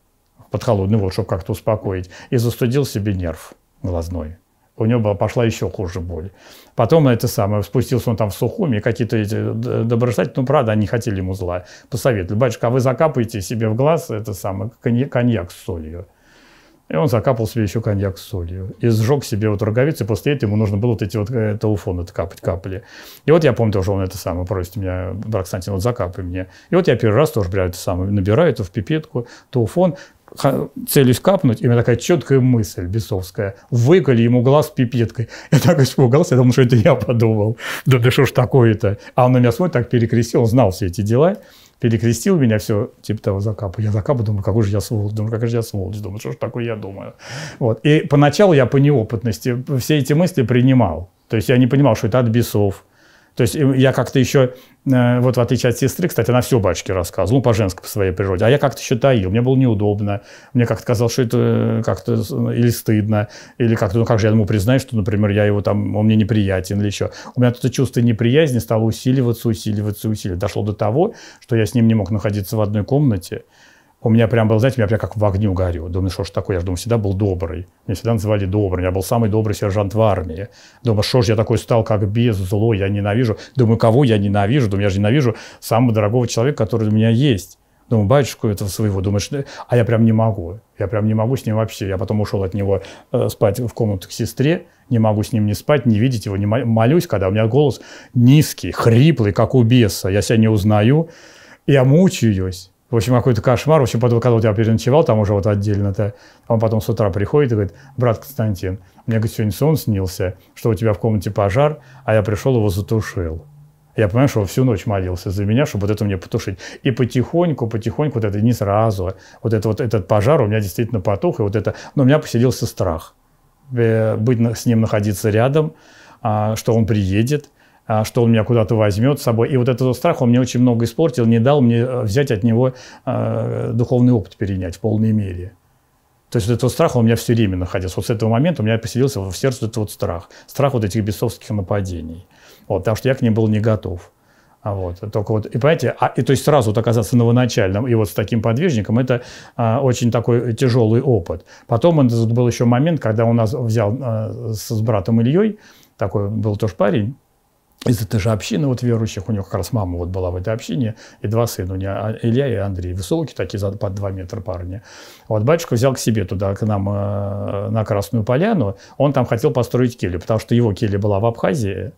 Speaker 2: под холодный вот, чтобы как-то успокоить, и застудил себе нерв глазной у него была, пошла еще хуже боль. Потом это самое, спустился он там в Сухуми, какие-то эти доброжелатели, ну, правда, они хотели ему зла, посоветовали. Батюшка, а вы закапаете себе в глаз это самое, коньяк с солью. И он закапал себе еще коньяк с солью. И сжег себе вот роговицы. После этого ему нужно было вот эти вот э, тауфоны капать, капли. И вот я помню, тоже он это самое просит меня, брат Константин, вот закапай мне. И вот я первый раз тоже, блядь, это самое, набираю это в пипетку, тауфон, целюсь капнуть, и у меня такая четкая мысль бесовская. Выколи ему глаз пипеткой. Я так испугался, я думал, что это я подумал. Да да что ж такое-то? А он на меня смотрит, так перекрестил, он знал все эти дела перекрестил меня, все, типа того, закапа. Я закапа думаю, какой же я сволочь, думаю, какой же я сволочь, думаю, что ж такое я думаю. Вот. И поначалу я по неопытности все эти мысли принимал. То есть я не понимал, что это от бесов, то есть я как-то еще, э, вот в отличие от сестры, кстати, она все бачки рассказывала, ну, по женской по своей природе, а я как-то еще таил, мне было неудобно, мне как-то казалось, что это э, как-то или стыдно, или как-то, ну как же я ему признаю, что, например, я его там, он мне неприятен или еще. У меня это чувство неприязни стало усиливаться, усиливаться, усиливаться. Дошло до того, что я с ним не мог находиться в одной комнате, у меня прям был, знаете, я прям как в огне горю. Думаю, что ж такое, я же, думаю, всегда был добрый. Меня всегда называли добрым, я был самый добрый сержант в армии. Думаю, что ж я такой стал, как без, злой, я ненавижу. Думаю, кого я ненавижу? Думаю, я же ненавижу самого дорогого человека, который у меня есть. Думаю, батюшку этого своего, думаешь, а я прям не могу. Я прям не могу с ним вообще. Я потом ушел от него э, спать в комнату к сестре, не могу с ним не спать, не видеть его, не молюсь, когда у меня голос низкий, хриплый, как у беса. Я себя не узнаю, я мучаюсь. В общем, какой-то кошмар. В общем, потом, когда вот я переночевал, там уже вот отдельно, -то, он потом с утра приходит и говорит, брат Константин, мне, говорит, сегодня сон снился, что у тебя в комнате пожар, а я пришел, его затушил. Я понимаю, что он всю ночь молился за меня, чтобы вот это мне потушить. И потихоньку, потихоньку, вот это не сразу, вот, это, вот этот пожар у меня действительно потух, и вот это, но у меня поселился страх. Э, быть с ним, находиться рядом, а, что он приедет, а, что он меня куда-то возьмет с собой. И вот этот страх, он мне очень много испортил, не дал мне э, взять от него а, духовный опыт перенять в полной мере. То есть вот этот вот страх, он у меня все время находился. Вот с этого момента у меня поселился в сердце этот вот страх. Страх вот этих бесовских нападений. Вот, потому что я к ним был не готов. А вот, только вот, и понимаете, а, и то есть сразу вот оказаться новоначальным и вот с таким подвижником, это а, очень такой тяжелый опыт. Потом это был еще момент, когда у нас взял а, с, с братом Ильей, такой был тоже парень, из этой же общины вот верующих, у него как раз мама вот была в этой общине, и два сына у нее, а, Илья и Андрей, высокие такие, за, под два метра парни. Вот батюшка взял к себе туда, к нам э, на Красную Поляну, он там хотел построить келью, потому что его келья была в Абхазии,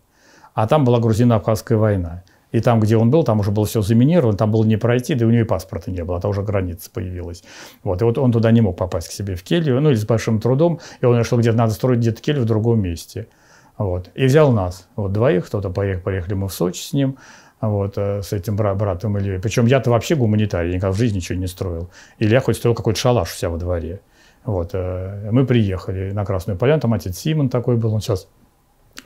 Speaker 2: а там была грузино-абхазская война. И там, где он был, там уже было все заминировано, там было не пройти, да и у него и паспорта не было, а там уже граница появилась. Вот, и вот он туда не мог попасть к себе в келью, ну или с большим трудом, и он решил, где надо строить где-то келью в другом месте. Вот. И взял нас, вот двоих, кто-то поехал, поехали мы в Сочи с ним, вот, э, с этим бра- братом Ильей. Причем я-то вообще гуманитарий, я никогда в жизни ничего не строил. Или я хоть строил какой-то шалаш у себя во дворе. Вот, э, мы приехали на Красную Поляну, там отец Симон такой был, он сейчас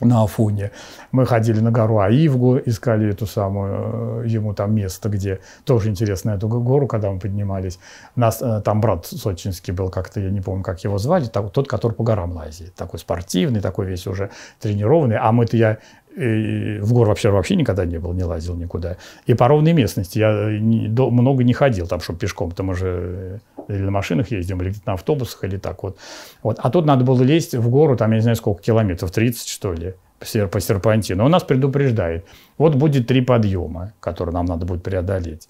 Speaker 2: на Афоне. Мы ходили на гору Аивгу, искали эту самую, э, ему там место, где тоже интересно эту гору, когда мы поднимались. Нас, э, там брат сочинский был как-то, я не помню, как его звали, тот, который по горам лазит. Такой спортивный, такой весь уже тренированный. А мы-то я и в гор вообще, вообще никогда не был, не лазил никуда. И по ровной местности я не, до, много не ходил, там, чтобы пешком, там уже э, или на машинах ездим, или на автобусах, или так вот. вот. А тут надо было лезть в гору, там, я не знаю, сколько километров, 30, что ли, по серпантину. Он нас предупреждает. Вот будет три подъема, которые нам надо будет преодолеть.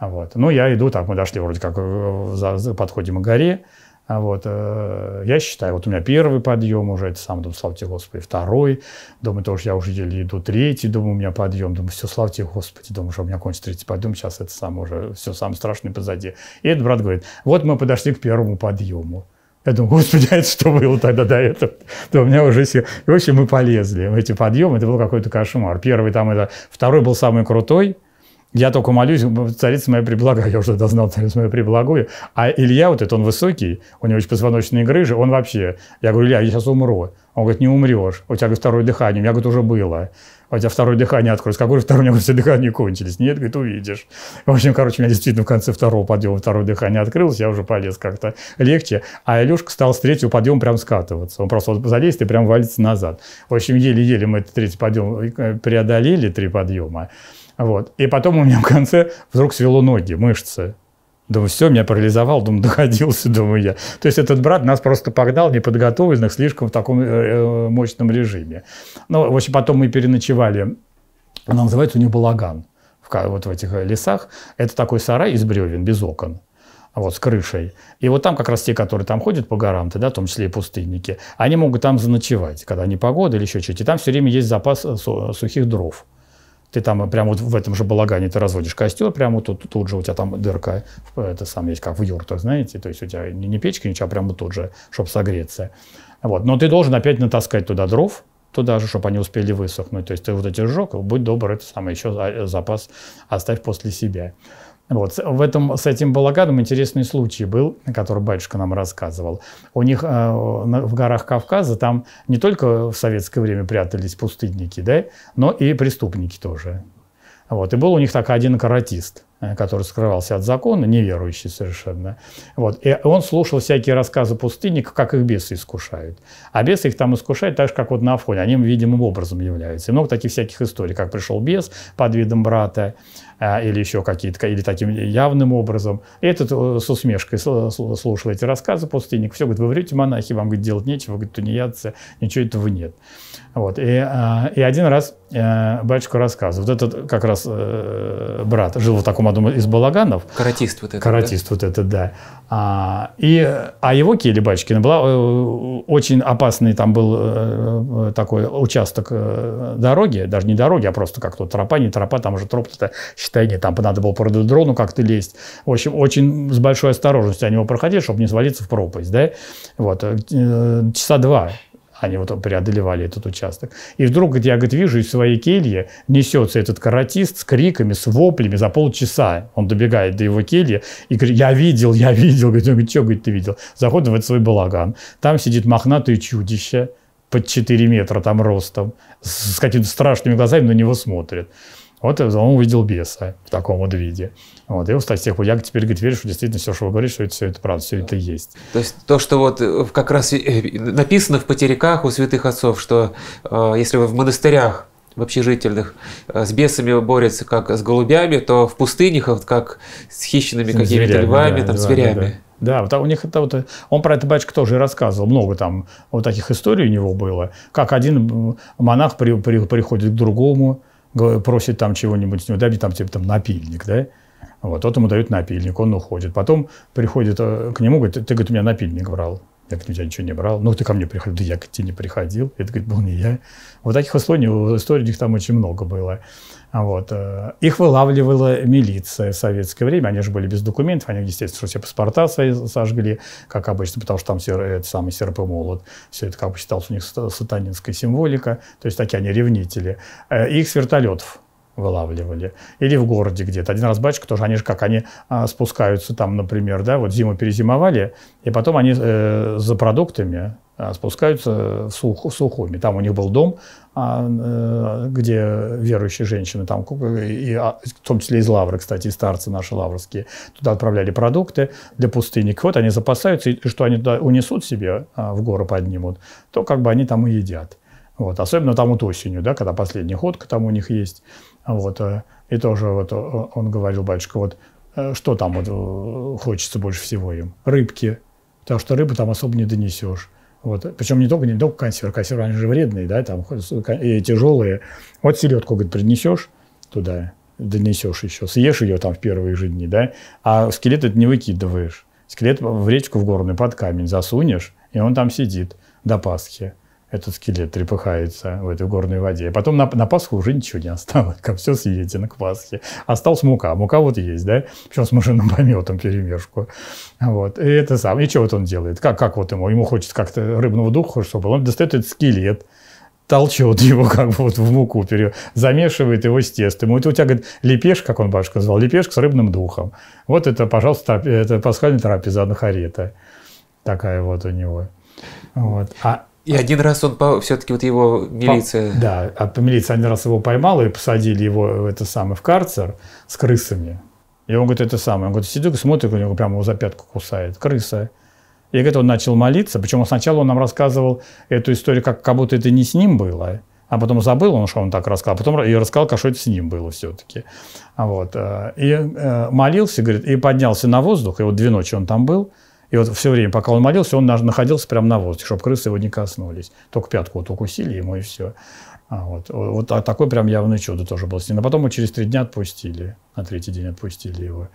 Speaker 2: Вот. Ну, я иду, так мы дошли вроде как, э, за, за, подходим к горе, а вот, э, я считаю, вот у меня первый подъем уже, это сам, думаю, слава тебе, Господи, второй, думаю, тоже я уже еле иду, третий, думаю, у меня подъем, думаю, все, слава тебе, Господи, думаю, что у меня кончится третий подъем, сейчас это сам уже, все самое страшное позади. И этот брат говорит, вот мы подошли к первому подъему. Я думаю, господи, а это что было тогда до этого? То у меня уже все... В общем, мы полезли в эти подъемы. Это был какой-то кошмар. Первый там это... Второй был самый крутой я только молюсь, царица моя приблагая, я уже дознал царица моя приблагую. А Илья вот этот, он высокий, у него очень позвоночные грыжи, он вообще, я говорю, Илья, я сейчас умру. Он говорит, не умрешь, у тебя говорит, второе дыхание, у меня говорит, уже было. У тебя второе дыхание откроется. Какое второе? У меня все дыхание кончились. Нет, говорит, увидишь. В общем, короче, у меня действительно в конце второго подъема второе дыхание открылось, я уже полез как-то легче. А Илюшка стал с третьего подъема прям скатываться. Он просто вот залезет и прям валится назад. В общем, еле-еле мы этот третий подъем э, преодолели, три подъема. Вот. И потом у меня в конце вдруг свело ноги, мышцы. Думаю, все, меня парализовал, думаю, доходился, думаю я. То есть этот брат нас просто погнал, неподготовленных, слишком в таком э, э, мощном режиме. Ну, в общем, потом мы переночевали, она называется у него балаган, в, вот в этих э, лесах. Это такой сарай из бревен, без окон вот, с крышей. И вот там как раз те, которые там ходят по горам, да, в том числе и пустынники, они могут там заночевать, когда не погода или еще что-то. И там все время есть запас сухих дров ты там прямо вот в этом же балагане ты разводишь костер, прямо тут, тут же у тебя там дырка, это сам есть как в юртах, знаете, то есть у тебя не печка, ничего, а прямо тут же, чтобы согреться. Вот. Но ты должен опять натаскать туда дров, туда же, чтобы они успели высохнуть. То есть ты вот эти сжег, будь добр, это самое еще э, запас оставь после себя. Вот. В этом, с этим балаганом интересный случай был, который батюшка нам рассказывал. У них э, в горах Кавказа там не только в советское время прятались пустынники, да, но и преступники тоже. Вот. И был у них так один каратист, э, который скрывался от закона, неверующий совершенно. Вот. И он слушал всякие рассказы пустынников, как их бесы искушают. А бесы их там искушают так же, как вот на Афоне. Они видимым образом являются. И много таких всяких историй, как пришел бес под видом брата, э, или еще какие-то, или таким явным образом. И этот э, с усмешкой слушал эти рассказы пустынников. Все, говорит, вы врете, монахи, вам, говорит, делать нечего, говорит, тунеядцы, ничего этого нет. Вот. И, а, и один раз э, батюшка рассказывает. Вот этот как раз э, брат жил в таком одном из балаганов. Каратист вот этот. Каратист да? вот этот, да. А, и, а его кели батюшкина была э, очень опасный, там был такой участок дороги, даже не дороги, а просто как-то тропа, не тропа, там уже троп то считай, не, там надо было по рододрону как-то лезть. В общем, очень с большой осторожностью они его проходили, чтобы не свалиться в пропасть, да. Вот. Часа два они вот преодолевали этот участок. И вдруг я, говорит, вижу из своей кельи несется этот каратист с криками, с воплями за полчаса. Он добегает до его кельи и говорит, я видел, я видел. Говорит, он «Ну, говорит, что, говорит, ты видел? Заходит в этот свой балаган. Там сидит мохнатое чудище под 4 метра там ростом, с какими-то страшными глазами на него смотрит. Вот он увидел беса в таком вот
Speaker 1: виде. Вот. И устать всех, пор. Я теперь говорит, верю, что действительно все, что вы говорите, что это все это правда, все это есть. То есть то, что вот э, как раз э, написано в потеряках у святых отцов, что э, если вы в монастырях в общежительных с бесами борется, как с голубями, то в пустынях, как с хищными какими-то львами, да, там, да, зверями. Да, да.
Speaker 2: Да, вот у них это вот, он про это батюшка тоже рассказывал, много там вот таких историй у него было, как один монах при, при, приходит к другому, просит там чего-нибудь с него, дай там, типа, там напильник, да? Вот, тот ему дает напильник, он уходит. Потом приходит э, к нему, говорит, ты, ты говорит, у меня напильник брал. Я говорю, я ничего не брал. Ну, ты ко мне приходил. Да я к тебе не приходил. Это, говорит, был не я. Вот таких условий, историй у них там очень много было. А вот. Э, их вылавливала милиция в советское время. Они же были без документов, они, естественно, все паспорта свои сожгли, как обычно, потому что там все, это самый серп и молот. Все это, как бы считалось, у них сатанинская символика. То есть такие они ревнители. Э, их с вертолетов вылавливали. Или в городе где-то. Один раз бачка тоже, они же как, они а, спускаются там, например, да, вот зиму перезимовали, и потом они э, за продуктами а, спускаются в, сух, в Сухуми. Там у них был дом, а, э, где верующие женщины, там, и, а, в том числе из лавры, кстати, и старцы наши лаврские, туда отправляли продукты для пустынник. Вот они запасаются, и что они туда унесут себе, а, в горы поднимут, то как бы они там и едят. Вот, особенно там вот осенью, да, когда последний ходка там у них есть. Вот. Э, и тоже вот он говорил, батюшка, вот э, что там вот э, хочется больше всего им? Рыбки. Потому что рыбы там особо не донесешь. Вот. Причем не только, не только консервы. Консервы, они же вредные, да, там, и тяжелые. Вот селедку, говорит, принесешь туда, донесешь еще, съешь ее там в первые же дни, да, а скелет это не выкидываешь. Скелет в речку в горную под камень засунешь, и он там сидит до Пасхи этот скелет трепыхается в этой горной воде. Потом на, на Пасху уже ничего не осталось, как все съедено к Пасхе. Осталась мука. А мука вот есть, да? Причем с мышиным пометом перемешку. Вот. И это сам. И что вот он делает? Как, как вот ему? Ему хочется как-то рыбного духа, чтобы он достает этот скелет, толчет его как бы вот в муку, пере... замешивает его с тестом. вот у тебя, говорит, лепеш, как он башка звал, лепешка с рыбным духом. Вот это, пожалуйста, это пасхальная трапеза анахарета. Такая вот у него. Вот. А и один раз
Speaker 1: он по... все-таки вот его милиция...
Speaker 2: По... Да, а по милиция один раз его поймала и посадили его э, это самое в карцер с крысами. И он говорит, это самое. Он говорит, сидит, смотрит, у него прямо его за пятку кусает. Крыса. И говорит, он начал молиться. Причем сначала он нам рассказывал эту историю, как, как будто это не с ним было. А потом забыл он, что он так рассказал. А потом и рассказал, как что это с ним было все-таки. А вот. Э, и э, молился, говорит, и поднялся на воздух. И вот две ночи он там был. И вот все время, пока он молился, он находился прямо на воздухе, чтобы крысы его не коснулись. Только пятку вот укусили ему, и все. А вот, вот а такое прям явное чудо тоже было с ним. А потом его через три дня отпустили, на третий день отпустили его.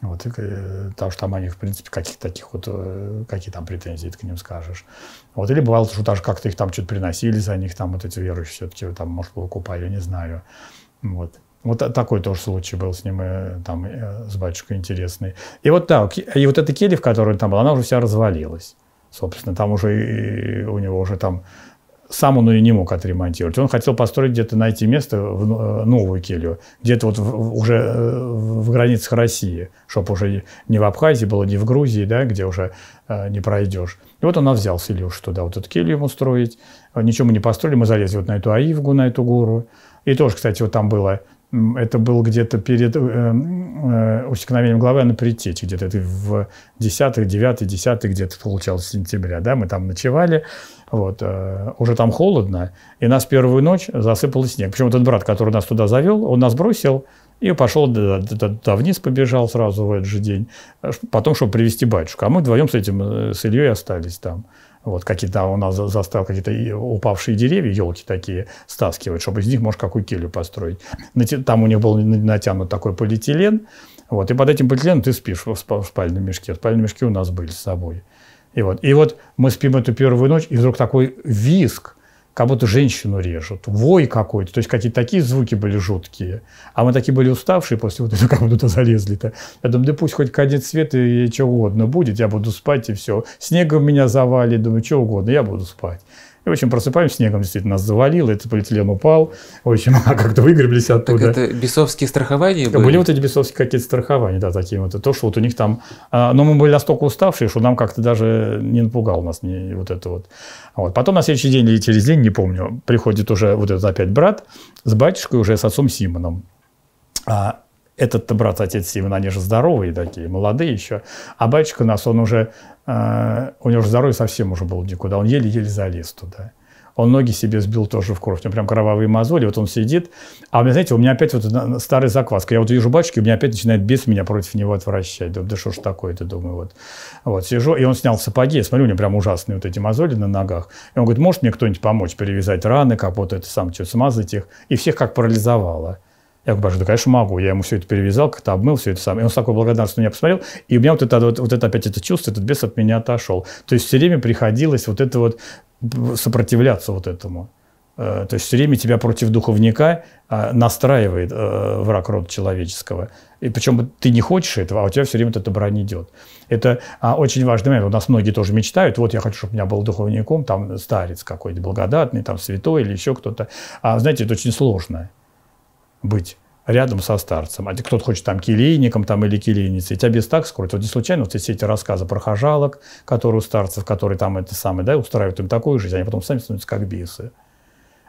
Speaker 2: Вот, и, э, потому что там о них, в принципе, каких таких вот, э, какие там претензии ты к ним скажешь. Вот, или бывало, что даже как-то их там что-то приносили за них, там вот эти верующие все-таки, там, может, выкупали, не знаю. Вот. Вот такой тоже случай был с ним, и, э, там, э, с батюшкой интересный. И вот, да, и вот эта келья, в которой он там была, она уже вся развалилась. Собственно, там уже и у него уже там... Сам он ее не мог отремонтировать. Он хотел построить где-то, найти место, в э, новую келью, где-то вот в, уже в границах России, чтобы уже не в Абхазии было, не в Грузии, да, где уже не пройдешь. И вот он взялся, Илюш, туда вот эту келью ему строить. Ничего мы не построили, мы залезли вот на эту Аивгу, на эту гору. И тоже, кстати, вот там было это был где-то перед э, э, усекновением главы на притече, где-то это в 10 9 10 где-то получалось сентября, да, мы там ночевали, вот, э, уже там холодно, и нас первую ночь засыпал снег. Причем этот брат, который нас туда завел, он нас бросил и пошел да, вниз, побежал сразу в этот же день, э, потом, чтобы привести батюшку. А мы вдвоем с этим, э, с Ильей остались там. Вот какие-то у нас заставил какие-то упавшие деревья, елки такие, стаскивать, чтобы из них, может, какую то келью построить. Там у них был натянут такой полиэтилен, вот, и под этим полиэтиленом ты спишь в спальном мешке. Спальные мешки у нас были с собой. И вот, и вот мы спим эту первую ночь, и вдруг такой виск, как будто женщину режут, вой какой-то, то есть какие-то такие звуки были жуткие, а мы такие были уставшие после вот этого, как будто залезли-то. Я думаю, да пусть хоть конец света и чего угодно будет, я буду спать и все. Снегом меня завалит, думаю, что угодно, я буду спать. И, в общем, просыпаемся, снегом действительно нас завалило, этот полиэтилен упал. В общем, а как-то выгреблись оттуда. Так это
Speaker 1: бесовские страхования были? Были вот
Speaker 2: эти бесовские какие-то страхования, да, такие вот. То, что вот у них там... А, но мы были настолько уставшие, что нам как-то даже не напугал нас не, вот это вот. вот. Потом на следующий день или через день, не помню, приходит уже вот этот опять брат с батюшкой, уже с отцом Симоном. А, этот-то брат, отец Симон, они же здоровые такие, молодые еще. А батюшка у нас, он уже, э, у него же здоровье совсем уже было никуда, он еле-еле залез туда. Он ноги себе сбил тоже в кровь, у него прям кровавые мозоли, вот он сидит. А у меня, знаете, у меня опять вот старая закваска. Я вот вижу батюшки, у меня опять начинает бес меня против него отвращать. Да, да что ж такое Ты думаю, вот. Вот сижу, и он снял сапоги, я смотрю, у него прям ужасные вот эти мозоли на ногах. И он говорит, может мне кто-нибудь помочь перевязать раны, как вот это сам, что смазать их. И всех как парализовало. Я говорю, да, конечно, могу. Я ему все это перевязал, как-то обмыл, все это сам. И он с такой благодарностью меня посмотрел. И у меня вот это, вот, вот это опять это чувство, этот бес от меня отошел. То есть все время приходилось вот это вот сопротивляться вот этому. Э, то есть все время тебя против духовника а, настраивает э, враг рода человеческого. И причем ты не хочешь этого, а у тебя все время вот эта брань идет. Это а, очень важный момент. У нас многие тоже мечтают. Вот я хочу, чтобы у меня был духовником, там старец какой-то благодатный, там святой или еще кто-то. А знаете, это очень сложно быть рядом со старцем. А кто-то хочет там келейником там, или келейницей. Тебя без так скроют. Вот не случайно вот все эти рассказы про хожалок, которые у старцев, которые там это самое, да, устраивают им такую жизнь, они потом сами становятся как бесы.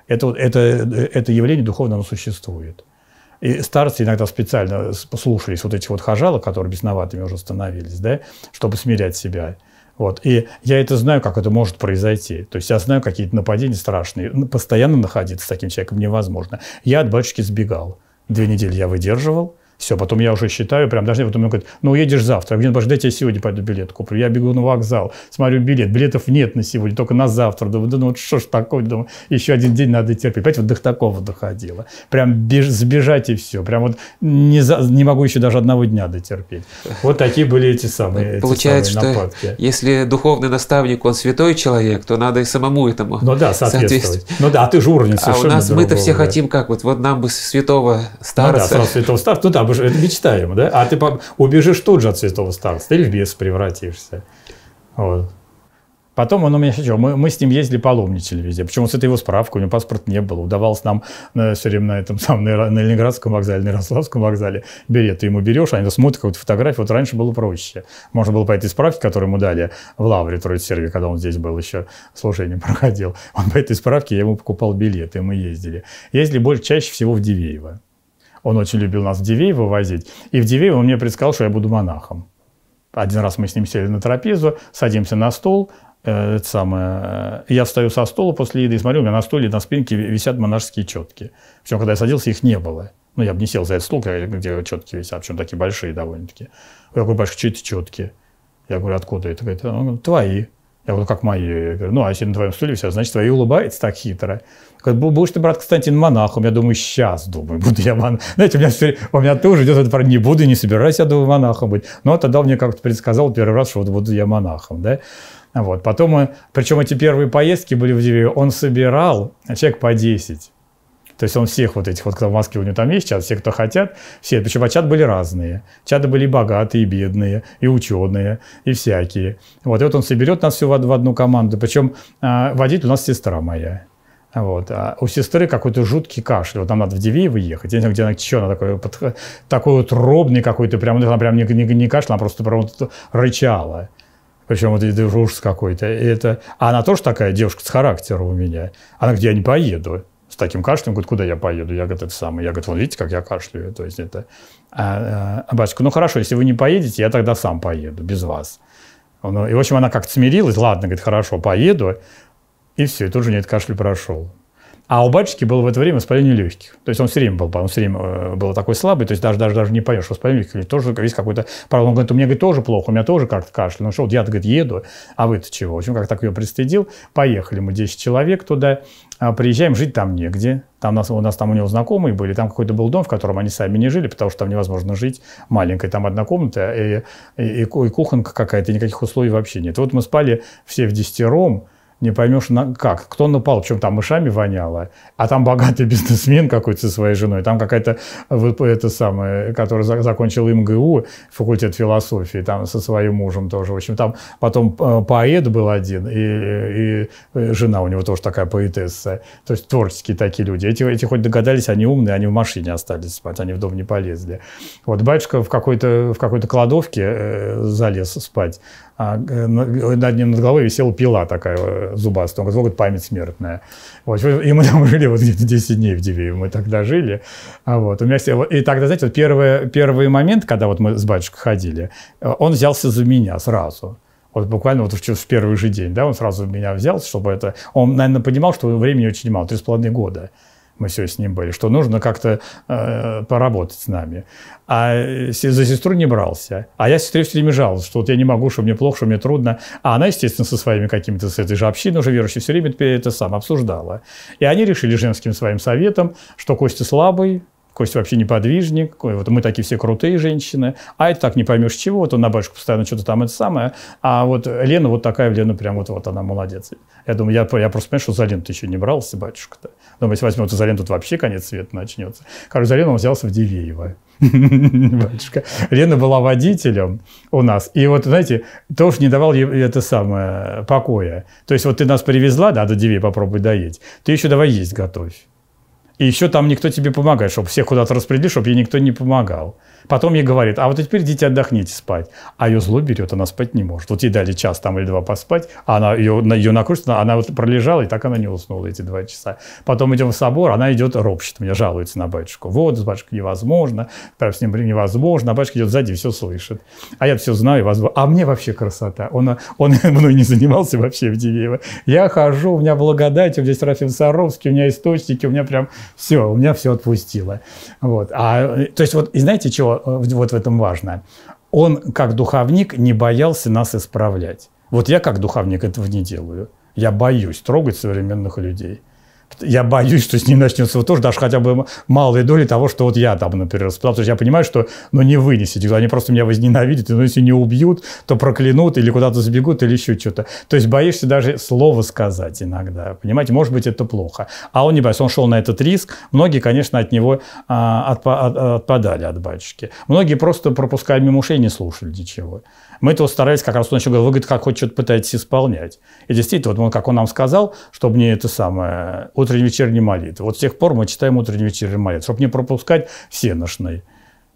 Speaker 2: Это, это, это явление оно существует. И старцы иногда специально послушались вот этих вот хожалок, которые бесноватыми уже становились, да, чтобы смирять себя. Вот. И я это знаю, как это может произойти. То есть я знаю какие-то нападения страшные. Ну, постоянно находиться с таким человеком невозможно. Я от батюшки сбегал. Две недели я выдерживал – все, потом я уже считаю, прям даже потом он говорит, ну уедешь завтра. где говорю, «Ну, подождите, я сегодня пойду билет куплю. Я бегу на вокзал, смотрю билет, билетов нет на сегодня, только на завтра. Думаю, да ну вот что ж такое, думаю, еще один день надо терпеть. Понимаете, вот до такого доходило. Прям беж, сбежать и все. Прям вот не, за, не могу еще даже одного дня дотерпеть. Вот такие были эти самые, Получается, эти самые что нападки.
Speaker 1: если духовный наставник, он святой человек, то надо и самому этому Ну да, соответствовать.
Speaker 2: Ну да, а ты же уровень совершенно А у нас мы-то все хотим
Speaker 1: как, вот, вот нам бы святого старца. Ну да, сразу святого старца. Ну да, обож... это мечтаемо,
Speaker 2: да? А ты убежишь тут же от святого старца ты в бес превратишься. Вот. Потом он у меня что, мы, мы с ним ездили паломничали везде. Почему вот этой его справка, у него паспорт не было. Удавалось нам на, э, все время на этом самом, на, на Ленинградском вокзале, на Ярославском вокзале билет. Ты ему берешь, а они смотрят какую-то фотографию. Вот раньше было проще. Можно было по этой справке, которую ему дали в Лавре Троицерви, когда он здесь был еще, служение проходил. Он по этой справке, я ему покупал билеты, и мы ездили. Ездили больше, чаще всего в Дивеево. Он очень любил нас в Дивеево возить. И в Дивеево он мне предсказал, что я буду монахом. Один раз мы с ним сели на трапезу, садимся на стол, э, это самое, э, я встаю со стола после еды и смотрю, у меня на столе на спинке висят монашеские четки. Причем, когда я садился, их не было. Ну, я бы не сел за этот стол, где четки висят, причем такие большие довольно-таки. Я говорю, батюшка, что это четки? Я говорю, откуда это? он говорит, «Ну, твои. Я говорю, как мои? Я говорю, ну, а если на твоем стуле все, значит, твои улыбается так хитро. Говорит, будешь ты, брат Константин, монахом? Я думаю, сейчас, думаю, буду я монахом. Знаете, у меня, все, у меня тоже идет это не буду, не собираюсь, я думаю, монахом быть. Но ну, а тогда мне как-то предсказал первый раз, что вот буду я монахом, да. Вот, потом, причем эти первые поездки были в Диве, он собирал а человек по 10 то есть он всех вот этих, вот кто в Москве у него там есть чат, все, кто хотят, все. Причем а чат были разные. Чаты были и богатые, и бедные, и ученые, и всякие. Вот, и вот он соберет нас все в, в одну команду. Причем э, а, водитель у нас сестра моя. Вот. А у сестры какой-то жуткий кашель. Вот нам надо в Дивеево выехать. Я не знаю, где она, что она такой, под, такой вот робный какой-то. Прям, она прям не, не, не кашляла, она просто прям вот рычала. Причем вот это ужас какой-то. Это... А она тоже такая девушка с характером у меня. Она где я не поеду таким кашлем, говорит, куда я поеду? Я говорю, это самое. Я говорю, вот видите, как я кашляю. То есть это... А, а батюшка, ну хорошо, если вы не поедете, я тогда сам поеду, без вас. Он, ну, и, в общем, она как-то смирилась, ладно, говорит, хорошо, поеду. И все, и тут же у нее кашель прошел. А у батюшки было в это время воспаление легких. То есть он все время был, он все время э, был такой слабый, то есть даже, даже, даже не поймешь, что воспаление легких, тоже весь какой-то проблем. Он говорит, у меня говорит, тоже плохо, у меня тоже как-то кашель. Ну что, вот я говорит, еду, а вы-то чего? В общем, как так ее пристыдил, поехали мы 10 человек туда, а, приезжаем, жить там негде. Там у нас, у нас там у него знакомые были, там какой-то был дом, в котором они сами не жили, потому что там невозможно жить, маленькая там одна комната и, и, и кухонка какая-то, никаких условий вообще нет. Вот мы спали все в десятером, не поймешь, на, как, кто напал, причем там мышами воняло, а там богатый бизнесмен какой-то со своей женой, там какая-то, это самое, которая закончила МГУ, факультет философии, там со своим мужем тоже, в общем, там потом э, поэт был один, и, и жена у него тоже такая поэтесса, то есть творческие такие люди, эти, эти хоть догадались, они умные, они в машине остались спать, они в дом не полезли. Вот батюшка в какой-то в какой то кладовке э, залез спать, а э, э, над ним над головой висела пила такая э, зубастая. Он говорит, память смертная. Вот. И мы там жили вот где-то 10 дней в Диве, мы тогда жили. А вот. У меня все... И тогда, знаете, вот первый, первый момент, когда вот мы с батюшкой ходили, он взялся за меня сразу. Вот буквально вот в, в первый же день, да, он сразу меня взял, чтобы это... Он, наверное, понимал, что времени очень мало, три с половиной года мы все с ним были, что нужно как-то э, поработать с нами. А э, за сестру не брался. А я сестре все время жаловался, что вот я не могу, что мне плохо, что мне трудно. А она, естественно, со своими какими-то, с этой же общиной уже верующей, все время это сам обсуждала. И они решили женским своим советом, что Костя слабый, Кость вообще неподвижник, вот мы такие все крутые женщины, а это так не поймешь чего, вот он на батюшку постоянно что-то там это самое, а вот Лена вот такая, Лена прям вот, вот она молодец. Я думаю, я, я просто понимаю, что за Лену ты еще не брался, батюшка-то. Думаю, если возьмем за Лену, тут вообще конец света начнется. Короче, за Лену он взялся в Дивеево. Батюшка. Лена была водителем у нас. И вот, знаете, тоже не давал ей это самое покоя. То есть вот ты нас привезла, да, до Дивея попробуй доесть. Ты еще давай есть готовь. И еще там никто тебе помогает, чтобы всех куда-то распределили, чтобы ей никто не помогал. Потом ей говорит, а вот теперь идите отдохните спать. А ее зло берет, она спать не может. Вот ей дали час там или два поспать, а она ее, на ее накручена, она вот пролежала, и так она не уснула эти два часа. Потом идем в собор, она идет ропщет, мне жалуется на батюшку. Вот, с батюшкой невозможно, прям с ним невозможно, а батюшка идет сзади и все слышит. А я все знаю, возможно. А мне вообще красота. Он, он мной не занимался вообще в Дивеево. Я хожу, у меня благодать, у меня есть Саровский, у меня источники, у меня прям все, у меня все отпустило. Вот. А, то есть вот, и знаете, чего э, вот в этом важно? Он, как духовник, не боялся нас исправлять. Вот я, как духовник, этого не делаю. Я боюсь трогать современных людей я боюсь, что с ним начнется вот тоже даже хотя бы малые доли того, что вот я там, например, распытал. Потому что я понимаю, что ну, не вынесете. Они просто меня возненавидят, и ну, если не убьют, то проклянут или куда-то сбегут или еще что-то. То есть боишься даже слово сказать иногда. Понимаете, может быть, это плохо. А он не боится, он шел на этот риск. Многие, конечно, от него а, отпа- от, отпадали от батюшки. Многие просто пропускали мимо ушей, не слушали ничего. Мы этого старались, как раз он еще говорил, вы, говорит, как хоть что-то пытаетесь исполнять. И действительно, вот он, как он нам сказал, чтобы не это самое, утренней вечерней молитвы. Вот с тех пор мы читаем утренней вечерней молитвы, чтобы не пропускать всеношной.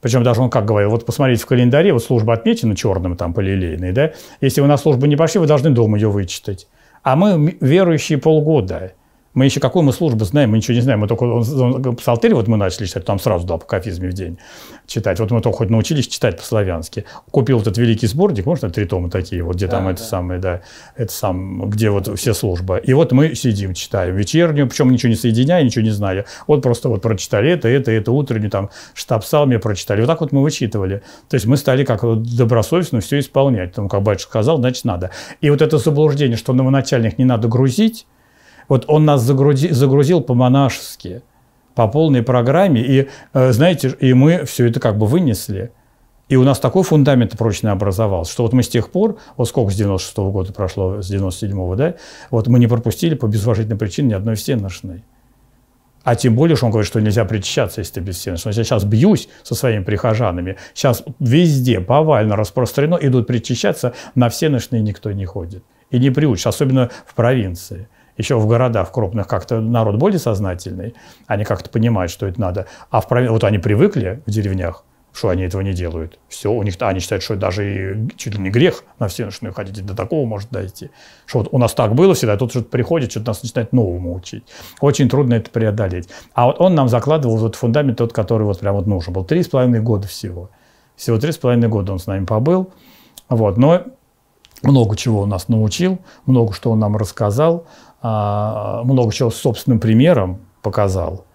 Speaker 2: Причем даже он как говорил, вот посмотрите в календаре, вот служба отмечена черным там полилейной, да? Если вы на службу не пошли, вы должны дома ее вычитать. А мы верующие полгода. Мы еще какую мы службу знаем, мы ничего не знаем. Мы только он, он, псалтырь, вот мы начали читать, там сразу по кафизме в день читать. Вот мы только хоть научились читать по-славянски. Купил этот великий сборник, можно три тома такие, вот где да, там да. это самое, да, это сам, где вот все службы. И вот мы сидим, читаем вечернюю, причем ничего не соединяя, ничего не зная. Вот просто вот прочитали это, это, это утреннюю, там штаб псалме прочитали. Вот так вот мы вычитывали. То есть мы стали как вот добросовестно все исполнять. Там, как батюшка сказал, значит, надо. И вот это заблуждение, что новоначальных не надо грузить, вот он нас загрузи, загрузил по-монашески, по полной программе, и, э, знаете, и мы все это как бы вынесли. И у нас такой фундамент прочный образовался, что вот мы с тех пор, вот сколько с 96 -го года прошло, с 97-го, да, вот мы не пропустили по безуважительной причине ни одной всеношной. А тем более, что он говорит, что нельзя причащаться, если ты бессеночный. Я сейчас бьюсь со своими прихожанами. Сейчас везде повально распространено, идут причащаться, на всеночные никто не ходит. И не приучишь, особенно в провинции еще в городах крупных как-то народ более сознательный, они как-то понимают, что это надо. А в пров... вот они привыкли в деревнях, что они этого не делают. Все, у них они считают, что даже и чуть ли не грех на всеночную ходить, до такого может дойти. Что вот у нас так было всегда, а тут что-то приходит, что-то нас начинает новому учить. Очень трудно это преодолеть. А вот он нам закладывал вот фундамент тот, который вот прям вот нужен был. Три с половиной года всего. Всего три с половиной года он с нами побыл. Вот, но много чего у нас научил, много что он нам рассказал. А, много чего собственным примером показал.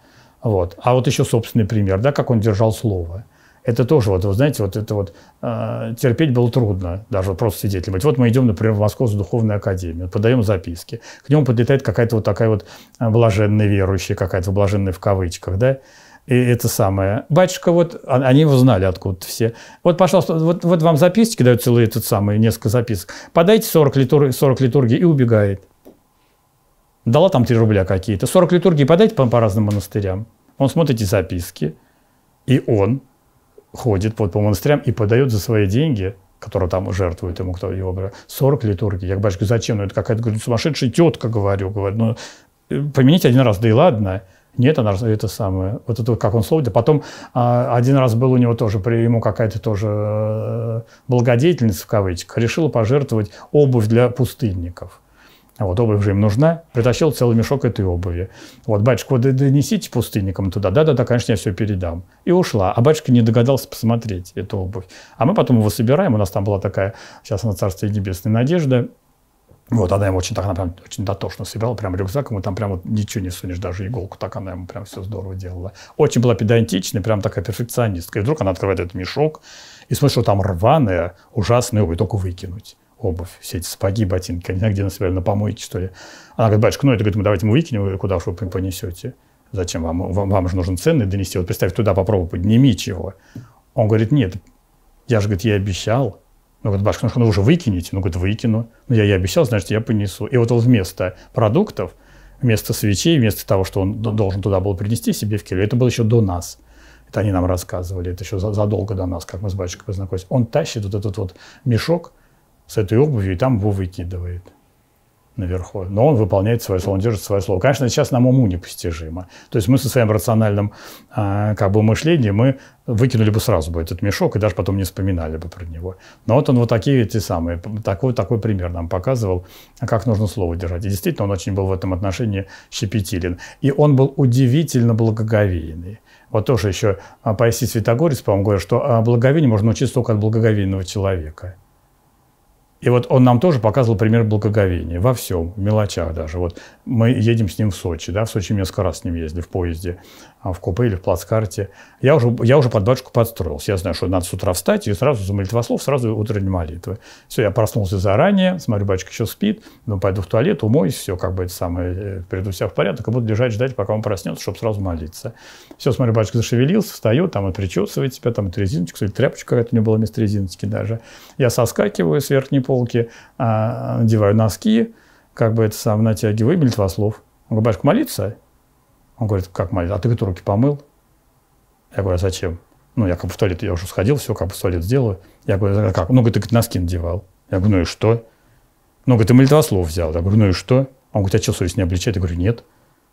Speaker 2: Вот. А вот еще собственный пример, да, как он держал слово. Это тоже, вот, вы знаете, вот это вот э, терпеть было трудно, даже просто свидетелем быть. Вот мы идем, например, в Московскую духовную академию, подаем записки. К нему подлетает какая-то вот такая вот а, блаженная верующая, какая-то блаженная в кавычках, да, и это самое. Батюшка, вот они его знали откуда-то все. Вот, пожалуйста, вот, вот вам записки дают целые этот самый, несколько записок. Подайте 40, литур, 40 литургий и убегает дала там 3 рубля какие-то, 40 литургий подайте по, по разным монастырям. Он смотрит эти записки, и он ходит вот по монастырям и подает за свои деньги, которые там жертвуют ему, кто его брал, 40 литургий. Я к батюшке, зачем? Ну, это какая-то говорит, сумасшедшая тетка, говорю, говорю, ну, помените один раз, да и ладно. Нет, она это самое. Вот это как он слово. Да потом а, один раз был у него тоже, при ему какая-то тоже э, благодетельница в кавычках решила пожертвовать обувь для пустынников. Вот, обувь же им нужна. Притащил целый мешок этой обуви. Вот, батюшка, вот донесите пустынникам туда. Да-да-да, конечно, я все передам. И ушла. А батюшка не догадался посмотреть эту обувь. А мы потом его собираем. У нас там была такая, сейчас на Царстве Небесной, Надежда. Вот она ему очень так, она прям очень дотошно собирала, прям рюкзак ему там прям вот ничего не сунешь, даже иголку, так она ему прям все здорово делала. Очень была педантичная, прям такая перфекционистка. И вдруг она открывает этот мешок и смотрит, что там рваная, ужасная его только выкинуть обувь, все эти сапоги, ботинки, не знаю, где нас на помойке, что ли. Она говорит, батюшка, ну это, говорит, мы давайте мы выкинем, говорю, куда уж вы понесете. Зачем вам? Вам, вам же нужен ценный донести. Вот представь, туда попробуй, подними чего. Он говорит, нет, я же, говорит, я обещал. Ну, говорит, батюшка, ну, ну вы же выкинете. Ну, говорит, выкину. Ну, я, я обещал, значит, я понесу. И вот он вместо продуктов, вместо свечей, вместо того, что он должен туда был принести себе в келью, это было еще до нас. Это они нам рассказывали, это еще задолго до нас, как мы с батюшкой познакомились. Он тащит вот этот вот мешок, с этой обувью и там его выкидывает наверху. Но он выполняет свое слово, он держит свое слово. Конечно, сейчас нам уму непостижимо. То есть мы со своим рациональным а, как бы, мышлением мы выкинули бы сразу бы этот мешок и даже потом не вспоминали бы про него. Но вот он вот такие эти самые, такой, такой пример нам показывал, как нужно слово держать. И действительно, он очень был в этом отношении щепетилен. И он был удивительно благоговейный. Вот тоже еще а, Паисий Святогорец, по-моему, говорит, что а, благоговение можно учиться только от благоговейного человека. И вот он нам тоже показывал пример благоговения во всем, в мелочах даже. Вот мы едем с ним в Сочи, да, в Сочи несколько раз с ним ездили в поезде. А, в купе или в плацкарте. Я уже, я уже под батюшку подстроился. Я знаю, что надо с утра встать и сразу за молитвослов, сразу утренней молитвы. Все, я проснулся заранее, смотрю, батюшка еще спит, ну, пойду в туалет, умоюсь, все, как бы это самое, э, приду себя в порядок, и буду лежать, ждать, пока он проснется, чтобы сразу молиться. Все, смотрю, батюшка зашевелился, встаю, там и причесывает себя, там и резиночку, или тряпочка какая-то у него была вместо резиночки даже. Я соскакиваю с верхней полки, а, надеваю носки, как бы это сам натягиваю, и молитвослов. Он говорит, батюшка, молиться? Он говорит, как молиться? А ты, говорит, руки помыл? Я говорю, а зачем? Ну, я как бы в туалет, я уже сходил, все, как бы в туалет сделаю. Я говорю, а как? Ну, говорит, ты говорит, носки надевал. Я говорю, ну и что? Ну, говорит, ты молитвослов взял. Я говорю, ну и что? Он говорит, а что, совесть не обличает? Я говорю, нет.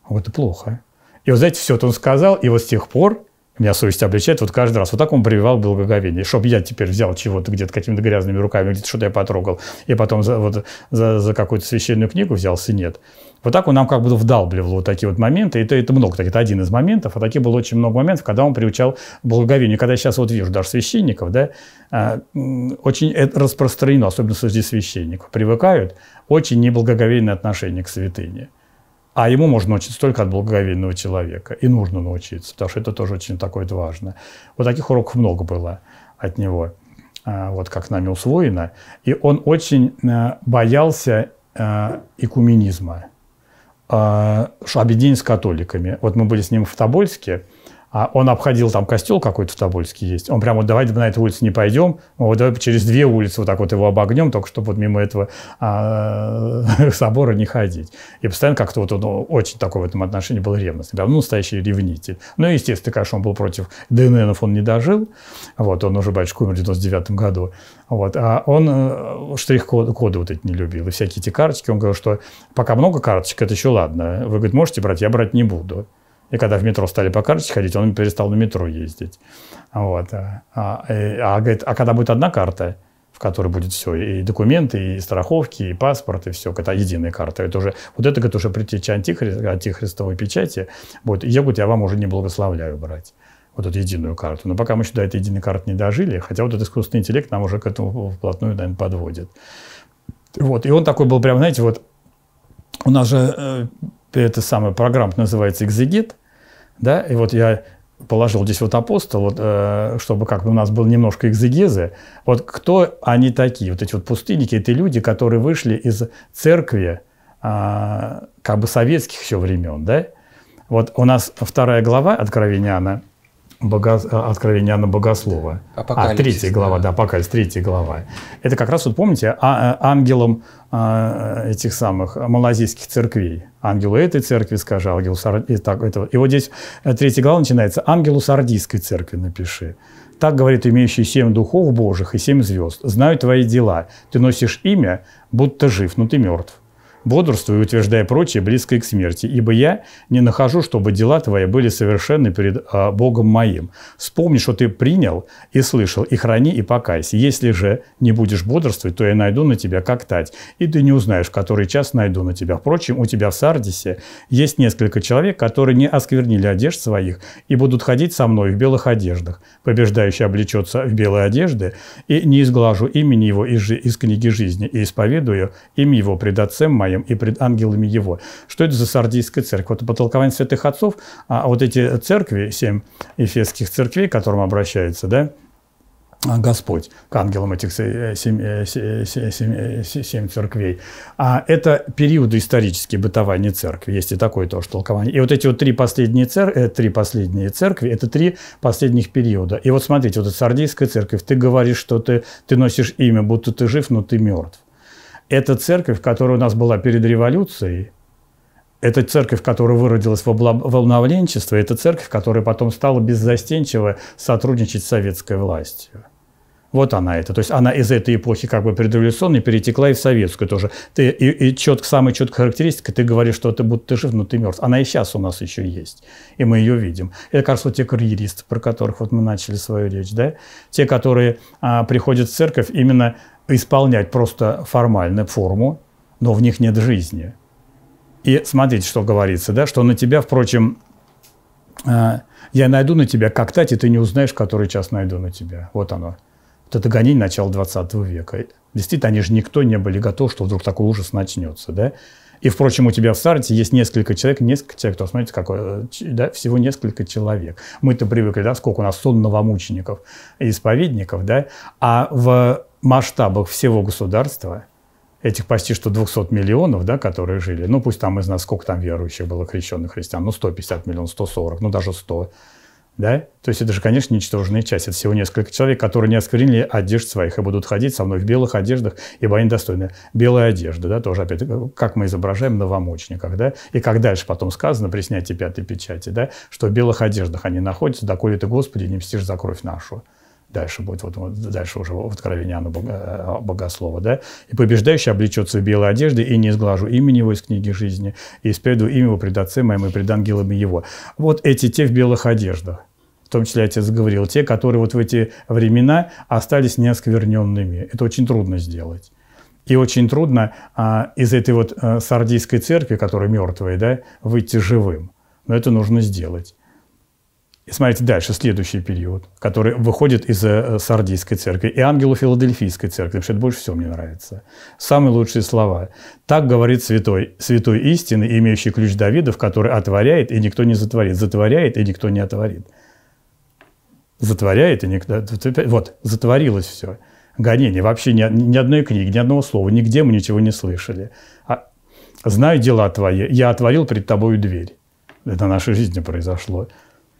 Speaker 2: Он говорит, это плохо. И вот, знаете, все это он сказал, и вот с тех пор меня совесть обличает вот каждый раз. Вот так он прививал благоговение. Чтоб я теперь взял чего-то где-то какими-то грязными руками, где-то что-то я потрогал, и потом за, вот, за, за какую-то священную книгу взялся, нет. Вот так он нам как будто вдалбливал вот такие вот моменты. И Это, это много таких, это один из моментов. А таких было очень много моментов, когда он приучал благоговение. Когда я сейчас вот вижу даже священников, да, а, очень это распространено, особенно среди священников. Привыкают очень неблагоговейное отношение к святыне. А ему можно научиться только от благоговейного человека. И нужно научиться, потому что это тоже очень такое важно. Вот таких уроков много было от него, а, вот как нами усвоено. И он очень э, боялся э, экуменизма, а, объединения с католиками. Вот мы были с ним в Тобольске, а он обходил там костел какой-то в Тобольске есть. Он прямо вот давайте на эту улицу не пойдем, вот давай через две улицы вот так вот его обогнем, только чтобы вот мимо этого а, собора не ходить. И постоянно как-то вот он ну, очень такой в этом отношении был ревностный. Прям, ну, настоящий ревнитель. Ну, естественно, конечно, он был против ДННов, он не дожил. Вот, он уже, батюшка, умер в 99 году. Вот, а он э, штрих-коды вот эти не любил. И всякие эти карточки. Он говорил, что пока много карточек, это еще ладно. Вы, говорит, можете брать? Я брать не буду. И когда в метро стали по карточке ходить, он перестал на метро ездить. Вот. А, а, э, а, говорит, а когда будет одна карта, в которой будет все, и документы, и страховки, и паспорт, и все, это единая карта. Это уже, вот это, это уже притеча антихрист, антихристовой печати будет. я, говорит, я вам уже не благословляю брать вот эту единую карту. Но пока мы сюда этой единой карты не дожили, хотя вот этот искусственный интеллект нам уже к этому вплотную, наверное, подводит. Вот, и он такой был прям, знаете, вот у нас же э, это самая программа называется «Экзегет», да, и вот я положил здесь вот апостол, вот, э, чтобы как бы у нас было немножко экзегезы. Вот кто они такие? Вот эти вот пустынники, это люди, которые вышли из церкви, э, как бы советских все времен, да? Вот у нас вторая глава Откровения она богос... Э, откровение Анна Богослова. а, третья глава, да, Апокалипсис, третья глава. Это как раз, вот помните, а, э, ангелом а, э, этих самых малазийских церквей. Ангелу этой церкви скажи, ангелу и, так, этого. и вот здесь третья глава начинается. Ангелу сардийской церкви напиши. Так говорит имеющий семь духов Божьих и семь звезд. Знаю твои дела. Ты носишь имя, будто жив, но ты мертв бодрствуй, утверждая прочее, близкое к смерти, ибо я не нахожу, чтобы дела твои были совершенны перед а, Богом моим. Вспомни, что ты принял и слышал, и храни, и покайся. Если же не будешь бодрствовать, то я найду на тебя как тать, и ты не узнаешь, который час найду на тебя. Впрочем, у тебя в Сардисе есть несколько человек, которые не осквернили одежд своих и будут ходить со мной в белых одеждах. Побеждающий облечется в белые одежды, и не изглажу имени его из, из книги жизни, и исповедую имя его пред отцем моим моем и пред ангелами его. Что это за сардийская церковь? Вот по толкованию святых отцов, а, а вот эти церкви, семь эфесских церквей, к которым обращается, да, Господь к ангелам этих семь, семь церквей. А это периоды исторические бытования церкви. Есть и такое тоже толкование. И вот эти вот три последние, цер... Э, три последние церкви – это три последних периода. И вот смотрите, вот эта сардийская церковь, ты говоришь, что ты, ты носишь имя, будто ты жив, но ты мертв. Эта церковь, которая у нас была перед революцией, эта церковь, которая выродилась в волновленчество, это церковь, которая потом стала беззастенчиво сотрудничать с советской властью. Вот она это. То есть она из этой эпохи как бы предреволюционной перетекла и в советскую тоже. Ты, и, и четко, самая четкая характеристика, ты говоришь, что ты будто ты жив, но ты мертв. Она и сейчас у нас еще есть. И мы ее видим. Это как вот те карьеристы, про которых вот мы начали свою речь. Да? Те, которые а, приходят в церковь именно исполнять просто формальную форму, но в них нет жизни. И смотрите, что говорится, да, что на тебя, впрочем, э, я найду на тебя как тать, и ты не узнаешь, который час найду на тебя. Вот оно. Вот это гонение начала 20 века. Действительно, они же никто не были готовы, что вдруг такой ужас начнется, да? И, впрочем, у тебя в Сарте есть несколько человек, несколько человек, то смотрите, какой, э, да, всего несколько человек. Мы-то привыкли, да, сколько у нас сон новомучеников и исповедников, да, а в масштабах всего государства, этих почти что 200 миллионов, да, которые жили, ну пусть там из нас, сколько там верующих было крещенных христиан, ну 150 миллионов, 140, ну даже 100, да? То есть это же, конечно, ничтожная часть. Это всего несколько человек, которые не осквернили одежд своих и будут ходить со мной в белых одеждах, ибо они достойны. Белая одежда, да, тоже опять, как мы изображаем новомучеников, да? И как дальше потом сказано при снятии пятой печати, да, что в белых одеждах они находятся, доколе ты, Господи, не мстишь за кровь нашу дальше будет, вот, дальше уже в откровении Анна э, Богослова, да, «И побеждающий облечется в белой одежды, и не изглажу имени его из книги жизни, и исповеду имя его пред отцем моим и пред ангелами его». Вот эти те в белых одеждах, в том числе отец говорил, те, которые вот в эти времена остались неоскверненными. Это очень трудно сделать. И очень трудно а, из этой вот а, сардийской церкви, которая мертвая, да, выйти живым. Но это нужно сделать. И смотрите дальше, следующий период, который выходит из э, Сардийской церкви и ангелу Филадельфийской церкви, потому что это больше всего мне нравится. Самые лучшие слова. Так говорит святой, святой истины, имеющий ключ Давидов, который отворяет, и никто не затворит, затворяет, и никто не отворит. Затворяет, и никто... Э, вот, затворилось все. Гонение. Вообще ни, ни одной книги, ни одного слова, нигде мы ничего не слышали. А, «Знаю дела твои, я отворил пред тобою дверь». Это в нашей жизни произошло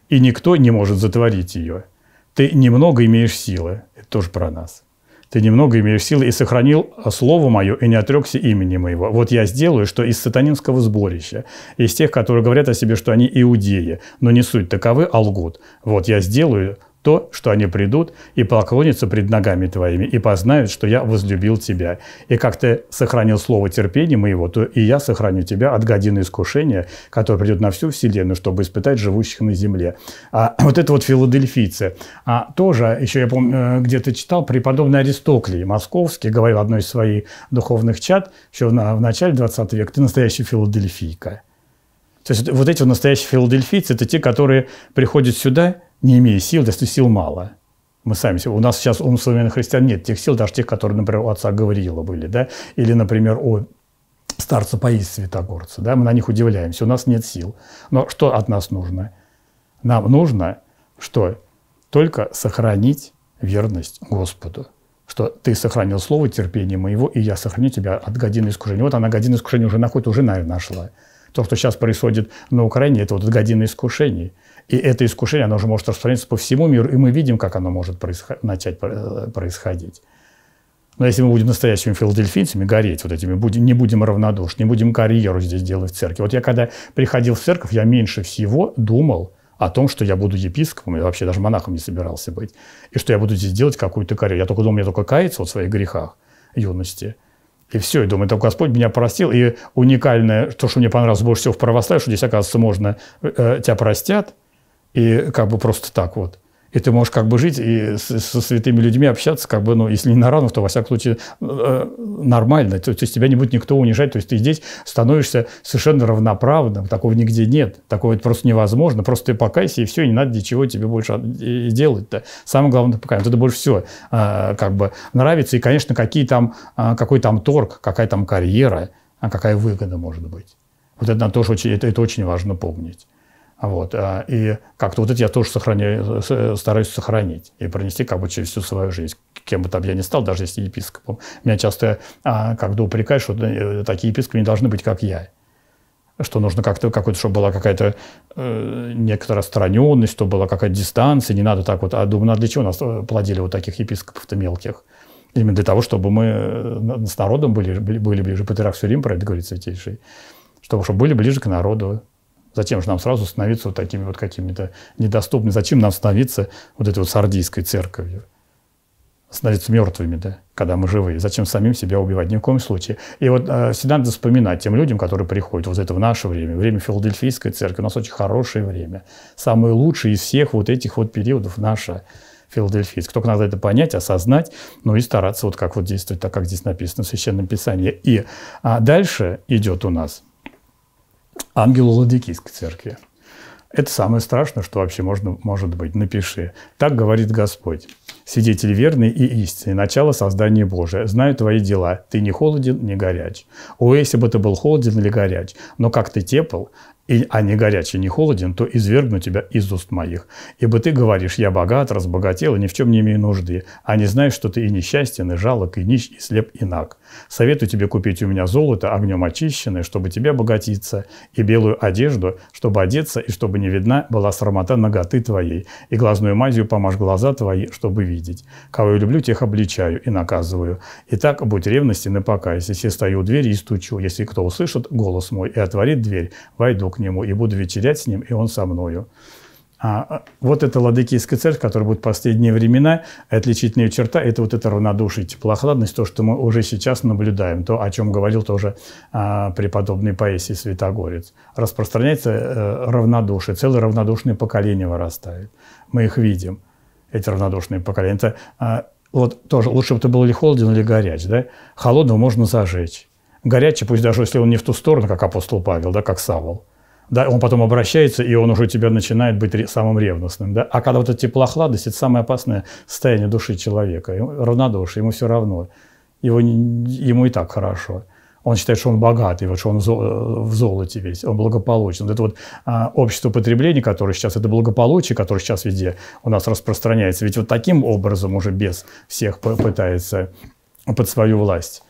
Speaker 2: и никто не может затворить ее. Ты немного имеешь силы. Это тоже про нас. Ты немного имеешь силы и сохранил слово мое, и не отрекся имени моего. Вот я сделаю, что из сатанинского сборища, из тех, которые говорят о себе, что они иудеи, но не суть таковы, а лгут. Вот я сделаю то, что они придут и поклонятся пред ногами твоими, и познают, что я возлюбил тебя. И как ты сохранил слово терпения моего, то и я сохраню тебя от годины искушения, которое придет на всю вселенную, чтобы испытать живущих на земле. А вот это вот филадельфийцы. А тоже, еще я помню, э, где-то читал, преподобный Аристоклий Московский говорил одной из своих духовных чат еще в начале 20 века, ты настоящий филадельфийка. То есть вот эти вот настоящие филадельфийцы, это те, которые приходят сюда – не имея сил, да что сил мало. Мы сами себе. У нас сейчас у современных христиан нет тех сил, даже тех, которые, например, у отца Гавриила были, да, или, например, у старца Паиса Святогорца, да, мы на них удивляемся, у нас нет сил. Но что от нас нужно? Нам нужно, что только сохранить верность Господу что ты сохранил слово терпение моего, и я сохраню тебя от годины искушения. Вот она година искушения уже находит, уже, наверное, нашла. То, что сейчас происходит на Украине, это вот година искушений – и это искушение, оно же может распространиться по всему миру, и мы видим, как оно может происход- начать э, происходить. Но если мы будем настоящими филадельфийцами гореть вот этими, будем, не будем равнодушны, не будем карьеру здесь делать в церкви. Вот я когда приходил в церковь, я меньше всего думал о том, что я буду епископом, я вообще даже монахом не собирался быть, и что я буду здесь делать какую-то карьеру. Я только думал, я только каяться вот в своих грехах юности. И все, и думаю, только Господь меня простил. И уникальное, то, что мне понравилось больше всего в православии, что здесь, оказывается, можно, э, э тебя простят – и как бы просто так вот. И ты можешь как бы жить и со святыми людьми общаться, как бы, ну, если не на равных, то, во всяком случае, э, нормально. То, то есть тебя не будет никто унижать. То есть ты здесь становишься совершенно равноправным. Такого нигде нет. Такого это просто невозможно. Просто ты покайся, и все, и не надо ничего тебе больше делать-то. Самое главное, покаяться. Это больше всего э, как бы нравится. И, конечно, какие там, э, какой там торг, какая там карьера, а какая выгода может быть. Вот это тоже очень, это, это очень важно помнить. Вот. А, и как-то вот это я тоже сохраняю, э, стараюсь сохранить и пронести как бы через всю свою жизнь. Кем бы там я ни стал, даже если епископом. Меня часто а, как бы упрекают, что э, такие епископы не должны быть, как я. Что нужно как-то, какой-то, чтобы была какая-то э, некоторая отстраненность, чтобы была какая-то дистанция, не надо так вот. А думаю, ну, а для чего нас э, плодили вот таких епископов-то мелких? Именно для того, чтобы мы с народом были, были ближе. Патриарх все время про это говорит, святейший. Чтобы, чтобы были ближе к народу, Зачем же нам сразу становиться вот такими вот какими-то недоступными? Зачем нам становиться вот этой вот сардийской церковью? становиться мертвыми, да, когда мы живые. Зачем самим себя убивать? Ни в коем случае. И вот э, всегда надо вспоминать тем людям, которые приходят, вот это в наше время, время Филадельфийской церкви, у нас очень хорошее время. Самое лучшее из всех вот этих вот периодов наше Филадельфийское. Только надо это понять, осознать, ну и стараться вот как вот действовать, так как здесь написано в Священном Писании. И а дальше идет у нас – ангелу Ладикийской церкви. Это самое страшное, что вообще можно, может быть. Напиши. Так говорит Господь. Свидетель верный и истинный, начало создания Божия. Знаю твои дела. Ты не холоден, не горяч. О, если бы ты был холоден или горяч, но как ты тепл, и, а не горячий, не холоден, то извергну тебя из уст моих. Ибо ты говоришь, я богат, разбогател и ни в чем не имею нужды, а не знаешь, что ты и несчастен, и жалок, и нищ, и слеп, и наг. Советую тебе купить у меня золото, огнем очищенное, чтобы тебе обогатиться, и белую одежду, чтобы одеться, и чтобы не видна была срамота ноготы твоей, и глазную мазью помажь глаза твои, чтобы видеть. Кого я люблю, тех обличаю и наказываю. Итак, будь ревностен и Если Я стою у двери и стучу. Если кто услышит голос мой и отворит дверь, войду к нему и буду вечерять с ним, и он со мною. А, а, вот это Ладыкийская церковь, которая будет в последние времена, отличительная черта – это вот это равнодушие, теплохладность, то, что мы уже сейчас наблюдаем, то, о чем говорил тоже а, преподобный Паисий Святогорец. Распространяется а, равнодушие, целое равнодушное поколение вырастает. Мы их видим, эти равнодушные поколения. Это, а, вот тоже, лучше бы это был ли холоден, или горяч. Да? Холодного можно зажечь. Горячий, пусть даже если он не в ту сторону, как апостол Павел, да, как Савол – да, он потом обращается, и он уже тебя начинает быть самым ревностным, да. А когда вот эта теплохладность, это самое опасное состояние души человека, равнодушие, ему все равно, его, ему и так хорошо. Он считает, что он богатый, вот, что он в золоте весь, он благополучен. Вот это вот а, общество потребления, которое сейчас, это благополучие, которое сейчас везде у нас распространяется, ведь вот таким образом уже без всех пытается под свою власть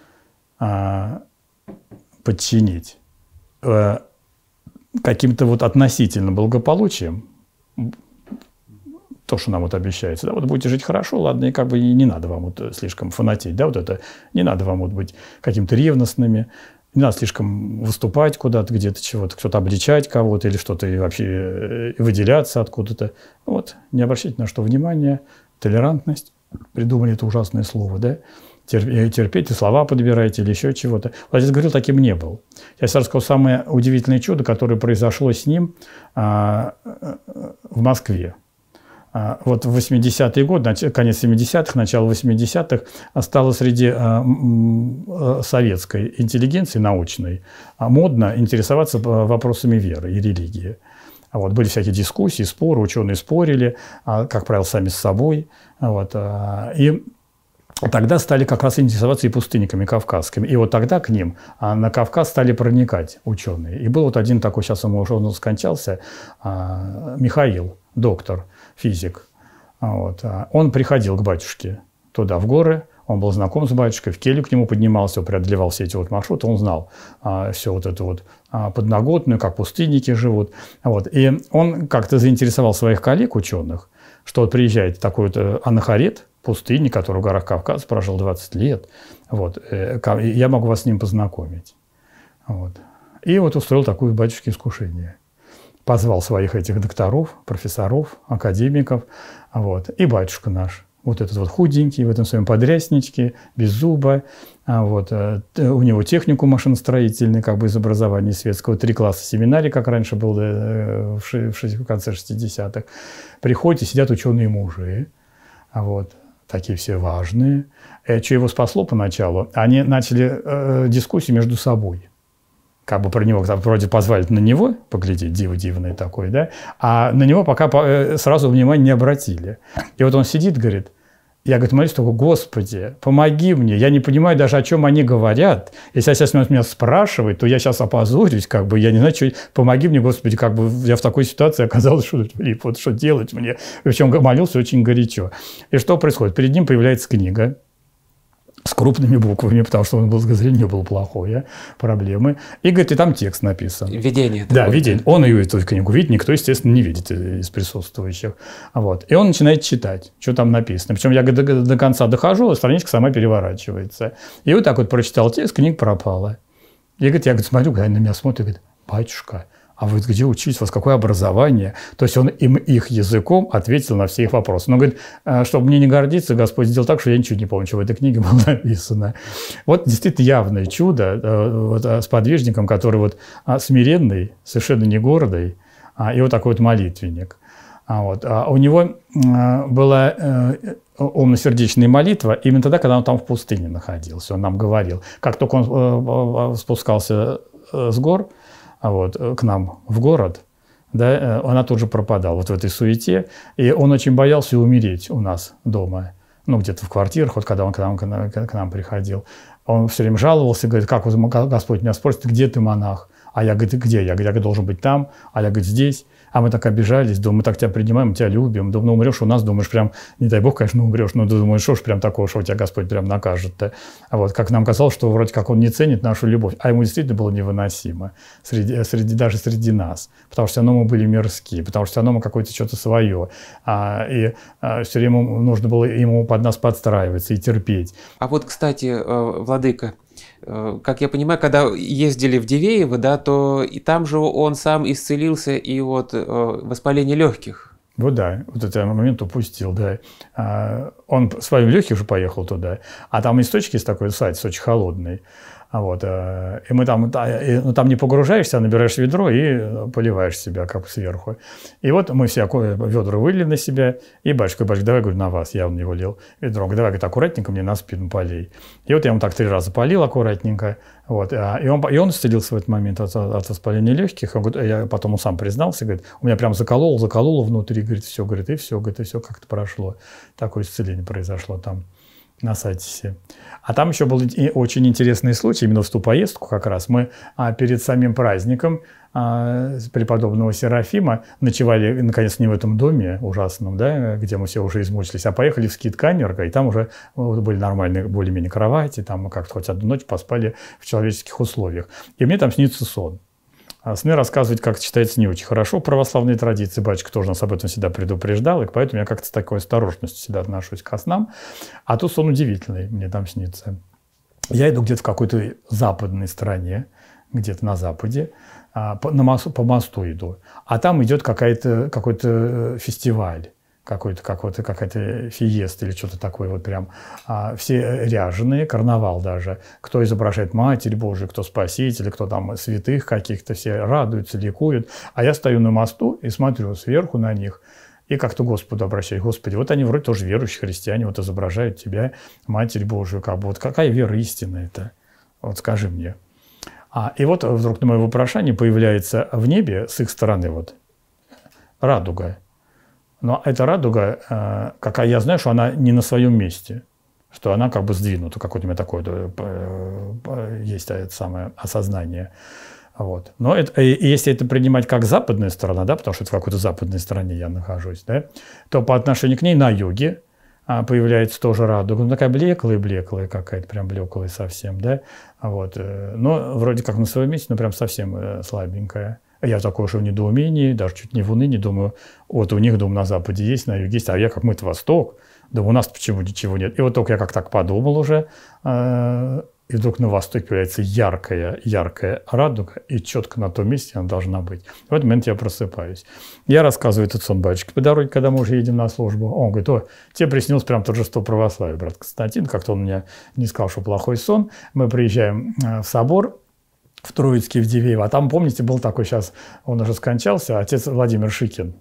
Speaker 2: а, подчинить. Э, каким-то вот относительно благополучием, то, что нам вот обещается, да, вот будете жить хорошо, ладно, и как бы не надо вам вот слишком фанатеть, да, вот это, не надо вам вот быть каким-то ревностными, не надо слишком выступать куда-то, где-то чего-то, кто-то обличать кого-то или что-то и вообще э, выделяться откуда-то. Вот, не обращайте на что внимания, толерантность, придумали это ужасное слово, да, Э, терпеть, и слова подбираете, или еще чего-то. Вот отец Гаврил таким не был. Я сейчас расскажу самое удивительное чудо, которое произошло с ним а, э, в Москве. А, вот в 80-е годы, конец 70-х, начало 80-х, стало среди а, э, советской интеллигенции научной а, модно интересоваться вопросами веры и религии. А вот, были всякие дискуссии, споры, ученые спорили, а, как правило, сами с собой. Вот, и тогда стали как раз интересоваться и пустынниками кавказскими. И вот тогда к ним а, на Кавказ стали проникать ученые. И был вот один такой, сейчас он уже он скончался, а, Михаил, доктор, физик. А вот. он приходил к батюшке туда, в горы, он был знаком с батюшкой, в келью к нему поднимался, преодолевал все эти вот маршруты, он знал а, все вот это вот а, подноготную, как пустынники живут. Вот. И он как-то заинтересовал своих коллег, ученых, что вот приезжает такой вот анахарет, пустыни, который в горах Кавказа прожил 20 лет. Вот, э, я могу вас с ним познакомить. Вот. И вот устроил такую батюшке искушение. Позвал своих этих докторов, профессоров, академиков. Вот. И батюшка наш, вот этот вот худенький, в этом своем подрясничке, без зуба, а вот. Э, у него технику машиностроительный, как бы из образования светского, три класса семинарий, как раньше было э, в, в конце 60-х. Приходят и сидят ученые-мужи, а вот. такие все важные. И э, что его спасло поначалу? Они начали э, дискуссию между собой. Как бы про него, там, вроде позвали на него поглядеть, диво дивный такой, да, а на него пока сразу внимания не обратили. И вот он сидит, говорит, я, говорю, молюсь только, Господи, помоги мне. Я не понимаю даже, о чем они говорят. Если сейчас меня спрашивают, то я сейчас опозорюсь, как бы, я не знаю, что... Помоги мне, Господи, как бы я в такой ситуации оказался, что, блин, вот что делать мне. Причем молился очень горячо. И что происходит? Перед ним появляется книга, с крупными буквами, потому что он был зрения не было плохое, проблемы. И говорит, и там текст написан. Видение. Да, такое. видение. Он ее эту книгу видит, никто, естественно, не видит из присутствующих. Вот. И он начинает читать, что там написано. Причем я до, до конца дохожу, а страничка сама переворачивается. И вот так вот прочитал текст, книга пропала. И говорит, я говорит, смотрю, когда на меня смотрит, говорит, батюшка, а вы где учились, у вас какое образование? То есть он им их языком ответил на все их вопросы. Но говорит, «А, чтобы мне не гордиться, Господь сделал так, что я ничего не помню, что в этой книге было написано. Вот действительно явное чудо э, вот, э, с подвижником, который вот а, смиренный, совершенно не гордый, а, и вот такой вот молитвенник. А вот, а у него была э, умно-сердечная молитва именно тогда, когда он там в пустыне находился. Он нам говорил, как только он спускался с гор, а вот, э, к нам в город, да, э, она тоже пропадала вот в этой суете. И он очень боялся умереть у нас дома, ну, где-то в квартирах, вот когда он к нам, к нам приходил. Он все время жаловался, говорит, как Господь меня спросит, где ты, монах? А я, говорит, где? Я, говорю, я должен быть там, а я, говорит, здесь. А мы так обижались, думаем, мы так тебя принимаем, тебя любим. Думаю, ну умрешь у нас, думаешь, прям, не дай бог, конечно, ну, умрешь, но ну, ты думаешь, что ж прям такого, что тебя Господь прям накажет-то. А вот как нам казалось, что вроде как он не ценит нашу любовь, а ему действительно было невыносимо, среди, э, среди, даже среди нас, потому что все равно мы были мирские, потому что все равно мы какое-то что-то свое. А, и а, все время нужно было ему под нас подстраиваться и терпеть.
Speaker 1: А вот, кстати, э, Владыка, Э, как я понимаю, когда ездили в Дивеево, да, то и там же он сам исцелился и вот э, воспаление легких.
Speaker 2: Вот да, вот этот момент упустил, да. А, он с вами легких уже поехал туда, а там источник есть такой сайт, очень холодный. Вот. Э, и мы там, ну там не погружаешься, а набираешь ведро и э, поливаешь себя как сверху. И вот мы все э, ведра вылили на себя, и батюшка, батюшка, давай, говорю, на вас, я вам не вылил ведро, давай, говорит, аккуратненько мне на спину полей. И вот я ему так три раза полил аккуратненько, вот, и он, и он исцелился в этот момент от, от воспаления легких, он, говорит, я потом он сам признался, говорит, у меня прям заколол, закололо внутри, говорит, все, говорит, и все, говорит, и все как-то прошло. Такое исцеление произошло там на сайте. А там еще был очень интересный случай, именно в ту поездку как раз. Мы а, перед самим праздником а, преподобного Серафима ночевали, наконец, не в этом доме ужасном, да, где мы все уже измучились, а поехали в скидканерго, и там уже э, были нормальные более-менее кровати, там мы как-то хоть одну ночь поспали в человеческих условиях. И мне там снится сон. А СМИ рассказывать, как читается, не очень хорошо. Православные традиции, батюшка тоже нас об этом всегда предупреждал, и поэтому я как-то с такой осторожностью всегда отношусь к снам. А тут сон удивительный, мне там снится. Я иду где-то в какой-то западной стране, где-то на западе, а, по, на мосту, по мосту иду, а там идет какой-то э, фестиваль какой-то как вот какая-то фиест или что-то такое вот прям а, все ряженые карнавал даже кто изображает Матерь Божию кто Спаситель кто там святых каких-то все радуются ликуют а я стою на мосту и смотрю сверху на них и как-то Господу обращаюсь, Господи, вот они вроде тоже верующие христиане, вот изображают Тебя, Матерь Божию, как бы, вот какая вера истинная это? Вот скажи мне. А, и вот вдруг на мое вопрошание появляется в небе с их стороны вот радуга, но эта радуга, э, какая я знаю, что она не на своем месте, что она как бы сдвинута, какое-то у меня такое э, есть э, это самое осознание. Вот. Но это, если это принимать как западная сторона, да, потому что это в какой-то западной стороне я нахожусь, да, то по отношению к ней на юге а, появляется тоже радуга. Ну, такая блеклая-блеклая какая-то, прям блеклая совсем, да. Вот. Но вроде как на своем месте, но прям совсем слабенькая. Я такой уже в недоумении, даже чуть не в унынии, думаю, вот у них, думаю, на Западе есть, на юге есть, а я как мы-то Восток, да у нас почему ничего нет. И вот только я как так подумал уже, э, и вдруг на Востоке появляется яркая, яркая радуга, и четко на том месте она должна быть. В этот момент я просыпаюсь. Я рассказываю этот сон батюшке по дороге, когда мы уже едем на службу. Он говорит, о, тебе приснилось прям торжество православия, брат Константин. Как-то он мне не сказал, что плохой сон. Мы приезжаем э, в собор, в Троицке, в Дивеево. А там, помните, был такой сейчас, он уже скончался, отец Владимир Шикин.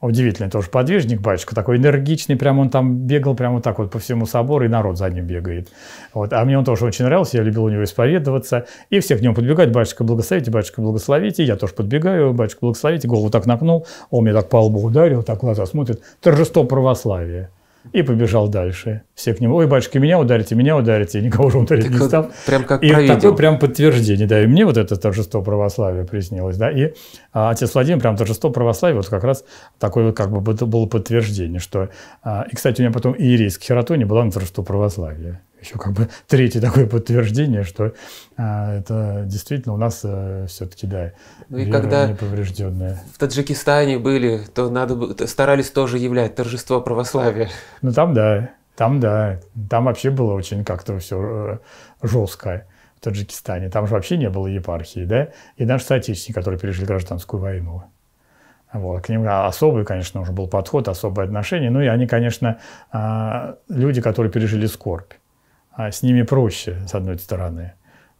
Speaker 2: Удивительный тоже подвижник, батюшка, такой энергичный, прям он там бегал прямо вот так вот по всему собору, и народ за ним бегает. Вот. А мне он тоже очень нравился, я любил у него исповедоваться, и все к нему подбегать, батюшка, благословите, батюшка, благословите, я тоже подбегаю, батюшка, благословите, голову так накнул, он мне так по лбу ударил, так глаза смотрит, торжество православия и побежал дальше. Все к нему, ой, батюшки, меня ударите, меня ударите, и никого же ударить так не стал. Прям как И провидел. такое прям подтверждение, да, и мне вот это торжество православия приснилось, да, и а, отец Владимир прям торжество православия, вот как раз такое вот как бы было подтверждение, что... А, и, кстати, у меня потом иерейская хератония была на торжество православия еще как бы третье такое подтверждение, что а, это действительно у нас а, э, все-таки, да, ну и когда неповрежденная.
Speaker 1: в Таджикистане были, то надо старались тоже являть торжество православия.
Speaker 2: Ну там да, там да, там вообще было очень как-то все э, жестко. В Таджикистане. Там же вообще не было епархии, да? И даже соотечественники, которые пережили гражданскую войну. Вот. К ним а, особый, конечно, уже был подход, особое отношение. Ну и они, конечно, а, люди, которые пережили скорбь а с ними проще, с одной стороны.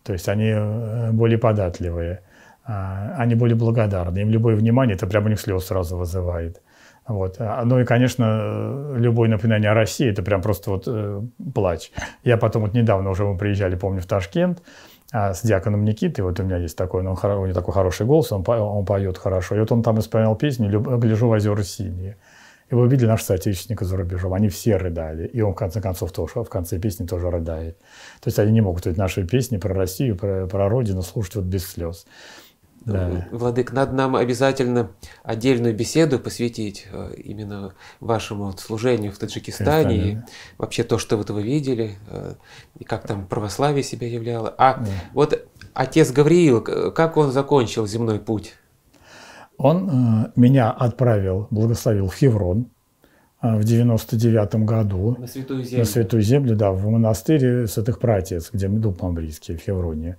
Speaker 2: То есть они э, более податливые, а, они более благодарны. Им любое внимание, это прямо у них слез сразу вызывает. Вот. А, ну и, конечно, любое напоминание о России, это прям просто вот э, плач. Я потом вот недавно уже мы приезжали, помню, в Ташкент а, с диаконом Никитой, вот у меня есть такой, ну, он, у него такой хороший голос, он, он поет хорошо. И вот он там исполнял песню «Гляжу в озера синие». И вы видели наших соотечественников за рубежом, они все рыдали. И он, в конце концов, тоже, в конце песни тоже рыдает. То есть они не могут эти наши песни про Россию, про, про родину слушать вот без слез.
Speaker 1: Ну, да. Владык, надо нам обязательно отдельную беседу посвятить э, именно вашему служению в Таджикистане и вообще то, что вот вы видели, э, и как там православие себя являло. А да. вот отец Гавриил, как он закончил земной путь?
Speaker 2: Он э, меня отправил, благословил в Хеврон э, в 99 году. На Святую Землю. На Святую Землю, да, в монастыре Святых Пратец, где Медуп Мамбрийский, в Хевроне.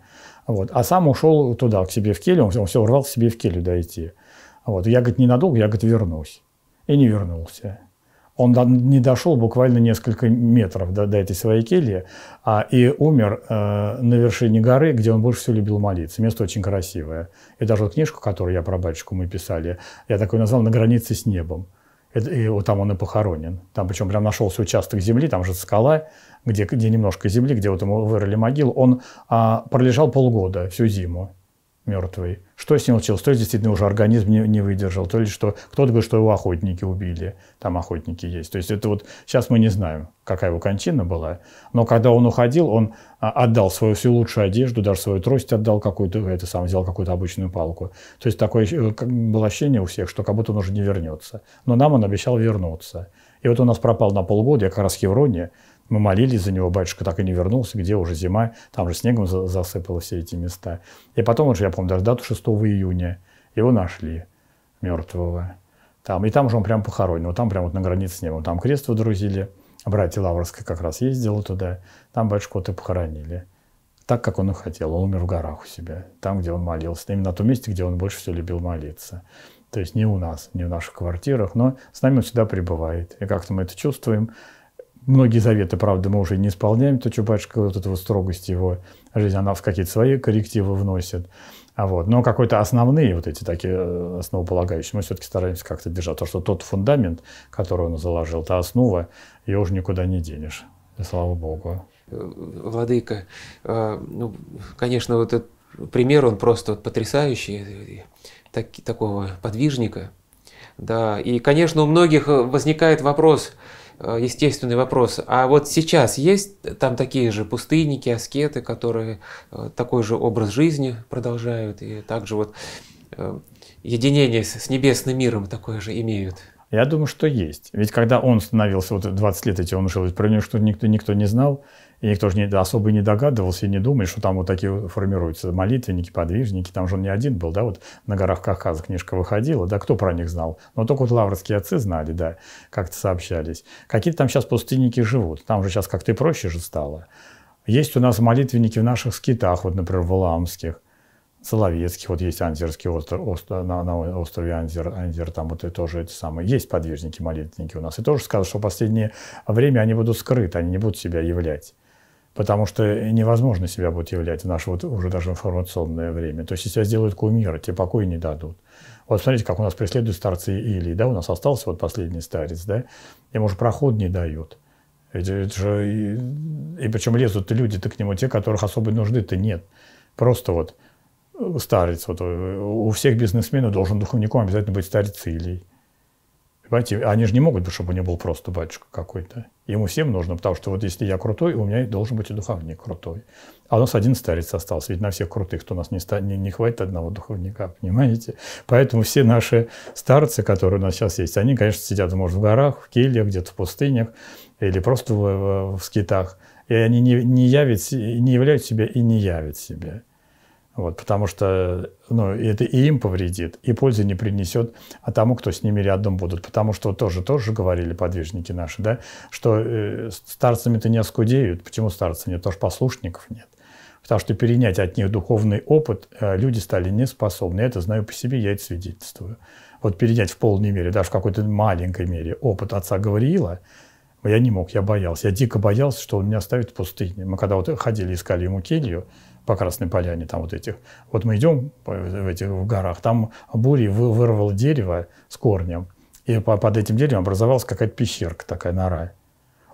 Speaker 2: Вот. А сам ушел туда, к себе в келью, он, он все урвал себе в келью дойти. Вот. Я, говорит, ненадолго, я, говорит, вернусь. И не вернулся. Он не дошел буквально несколько метров до, до этой своей кельи а, и умер э, на вершине горы, где он больше всего любил молиться. Место очень красивое. И даже вот книжку, которую я про батюшку мы писали, я такой назвал «На границе с небом». Это, и вот там он и похоронен. Там причем прям нашелся участок земли, там же скала, где, где немножко земли, где вот ему вырыли могилу. Он а, пролежал полгода, всю зиму мертвый. Что с ним случилось? То ли действительно уже организм не, не выдержал, то ли что кто-то говорит, что его охотники убили, там охотники есть. То есть это вот сейчас мы не знаем, какая его кончина была, но когда он уходил, он а, отдал свою всю лучшую одежду, даже свою трость отдал какую-то, это сам взял какую-то обычную палку. То есть такое э, было ощущение у всех, что как будто он уже не вернется. Но нам он обещал вернуться. И вот у нас пропал на полгода, я как раз в Хевроне, мы молились за него, батюшка так и не вернулся, где уже зима, там же снегом засыпало все эти места. И потом уже, я помню, даже дату 6 июня его нашли мертвого. Там, и там же он прям похоронен, вот там прям вот на границе с небом, там крест водрузили, а братья Лавровская как раз ездила туда, там батюшку вот и похоронили. Так, как он и хотел, он умер в горах у себя, там, где он молился, именно на том месте, где он больше всего любил молиться. То есть не у нас, не в наших квартирах, но с нами он всегда пребывает. И как-то мы это чувствуем, многие заветы, правда, мы уже не исполняем, то Чубачка, вот эта вот строгость его жизни, она в какие-то свои коррективы вносит. А вот. Но какой-то основные вот эти такие э, основополагающие, мы все-таки стараемся как-то держать. То, что тот
Speaker 1: фундамент,
Speaker 2: который он заложил, та основа, ее уже никуда не денешь. И слава богу.
Speaker 1: Э, Владыка, э, ну, конечно, вот этот пример, он просто потрясающий, так, такого подвижника. Да, и, конечно, у многих возникает вопрос – Э, естественный вопрос. А вот сейчас есть там такие же пустынники, аскеты, которые э, такой же образ жизни продолжают и также вот э, единение с небесным миром такое же имеют?
Speaker 2: Я думаю, что есть. Ведь когда он становился, вот 20 лет эти он жил, про него что никто, никто не знал, и никто же не, особо и не догадывался и не думает, что там вот такие формируются молитвенники, подвижники. Там же он не один был, да, вот на горах Кавказа книжка выходила, да, кто про них знал? Но только вот лаврские отцы знали, да, как-то сообщались. Какие-то там сейчас пустынники живут, там же сейчас как-то и проще же стало. Есть у нас молитвенники в наших скитах, вот, например, в Валаамских. Соловецких, вот есть Анзерский остров, остров на, на острове Анзер, Анзер, там вот и тоже это самое. Есть подвижники, молитвенники у нас. И тоже сказал, что в последнее время они будут скрыты, они не будут себя являть потому что невозможно себя будет являть в наше вот уже даже информационное время. То есть, если тебя сделают кумира, тебе покой не дадут. Вот смотрите, как у нас преследуют старцы или, да, у нас остался вот последний старец, да, ему же проход не дают. Ведь это же, и, и причем лезут люди-то к нему, те, которых особой нужды-то нет. Просто вот старец, вот э, у всех бизнесменов должен духовником обязательно быть старец Илий. Понимаете, они же не могут, чтобы у него был просто батюшка какой-то. Ему всем нужно, потому что вот если я крутой, у меня должен быть и духовник крутой. А у нас один старец остался, ведь на всех крутых, кто у нас не, не, не хватит одного духовника, понимаете? Поэтому все наши старцы, которые у нас сейчас есть, они, конечно, сидят, может, в горах, в кельях, где-то в пустынях или просто в, в, в скитах. И они не, не, явят, не являют себя и не явят себя. Вот, потому что ну, это и им повредит, и пользы не принесет а тому, кто с ними рядом будут. Потому что тоже, тоже говорили подвижники наши, да, что э, старцами-то не оскудеют. Почему старцы нет? тоже послушников нет. Потому что перенять от них духовный опыт э, люди стали неспособны, Я это знаю по себе, я это свидетельствую. Вот перенять в полной мере, даже в какой-то маленькой мере опыт отца Гавриила, я не мог, я боялся. Я дико боялся, что он меня оставит в пустыне. Мы когда вот ходили, искали ему келью, по Красной Поляне, там вот этих. Вот мы идем в этих в горах, там бурей вырвал дерево с корнем, и под этим деревом образовалась какая-то пещерка такая, нора.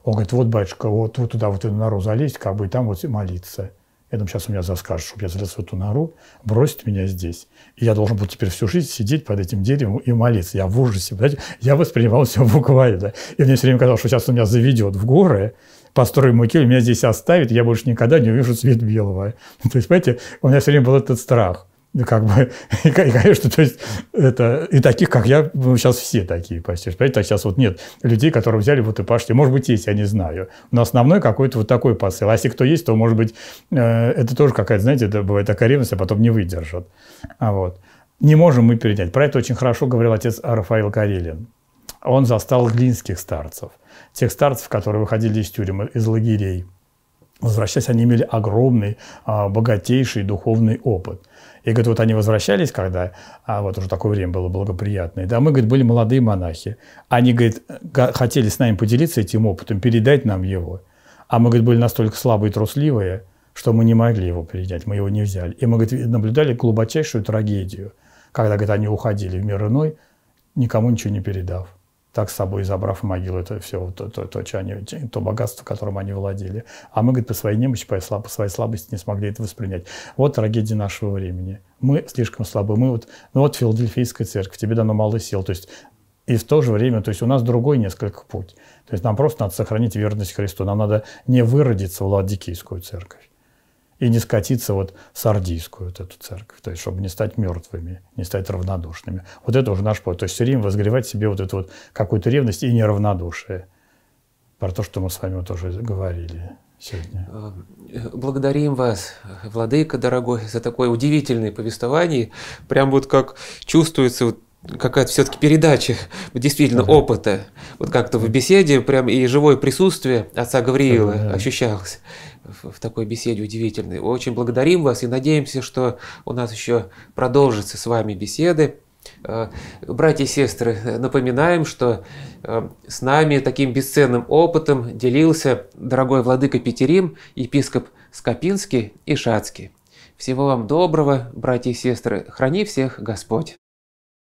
Speaker 2: Он говорит, вот, батюшка, вот, вот туда, вот эту нору залезть, как бы, и там вот молиться. Я думаю, сейчас у меня заскажут, чтобы я залез в эту нору, бросит меня здесь. И я должен был теперь всю жизнь сидеть под этим деревом и молиться. Я в ужасе. Понимаете? Я воспринимал все буквально. И мне все время казалось, что сейчас он меня заведет в горы, построю мой меня здесь оставит, я больше никогда не увижу цвет белого. То есть, понимаете, у меня все время был этот страх. Ну, как бы, и, конечно, то есть, это, и таких, как я, ну, сейчас все такие почти, понимаете, а сейчас вот нет людей, которые взяли вот и пошли, может быть, есть, я не знаю, но основной какой-то вот такой посыл, а если кто есть, то, может быть, э, это тоже какая-то, знаете, это бывает такая ревность, а потом не выдержат, а вот. Не можем мы перенять. Про это очень хорошо говорил отец Рафаил Карелин. Он застал глинских старцев тех старцев, которые выходили из тюрем, из лагерей. Возвращаясь, они имели огромный, а, богатейший духовный опыт. И, говорит, вот они возвращались, когда, а вот уже такое время было благоприятное, да, мы, говорит, были молодые монахи. Они, говорит, хотели с нами поделиться этим опытом, передать нам его. А мы, говорит, были настолько слабые и трусливые, что мы не могли его передать, мы его не взяли. И мы, говорит, наблюдали глубочайшую трагедию, когда, говорит, они уходили в мир иной, никому ничего не передав так с собой забрав в могилу это все, то, то, то, что они, то богатство, которым они владели. А мы, говорит, по своей немощи, по слаб, своей слабости не смогли это воспринять. Вот трагедия нашего времени. Мы слишком слабы. Мы вот, ну вот Филадельфийская церковь, тебе дано мало сил. То есть и в то же время, то есть у нас другой несколько путь. То есть нам просто надо сохранить верность Христу. Нам надо не выродиться в Ладикийскую церковь и не скатиться вот в сардийскую вот эту церковь, то есть чтобы не стать мертвыми, не стать равнодушными. Вот это уже наш путь. То есть все время возгревать себе вот эту вот какую-то ревность и неравнодушие. Про то, что мы с вами вот уже говорили
Speaker 1: сегодня. Э, благодарим вас, Владыка, дорогой, за такое удивительное повествование. Прям вот как чувствуется вот какая-то все-таки передача действительно ага. опыта. Вот как-то в беседе прям и живое присутствие отца Гавриила ага. ощущалось в такой беседе удивительной. Очень благодарим вас и надеемся, что у нас еще продолжатся с вами беседы. Э, братья и сестры, напоминаем, что э, с нами таким бесценным опытом делился дорогой владыка Петерим, епископ Скопинский и Шацкий. Всего вам доброго, братья и сестры, храни всех Господь!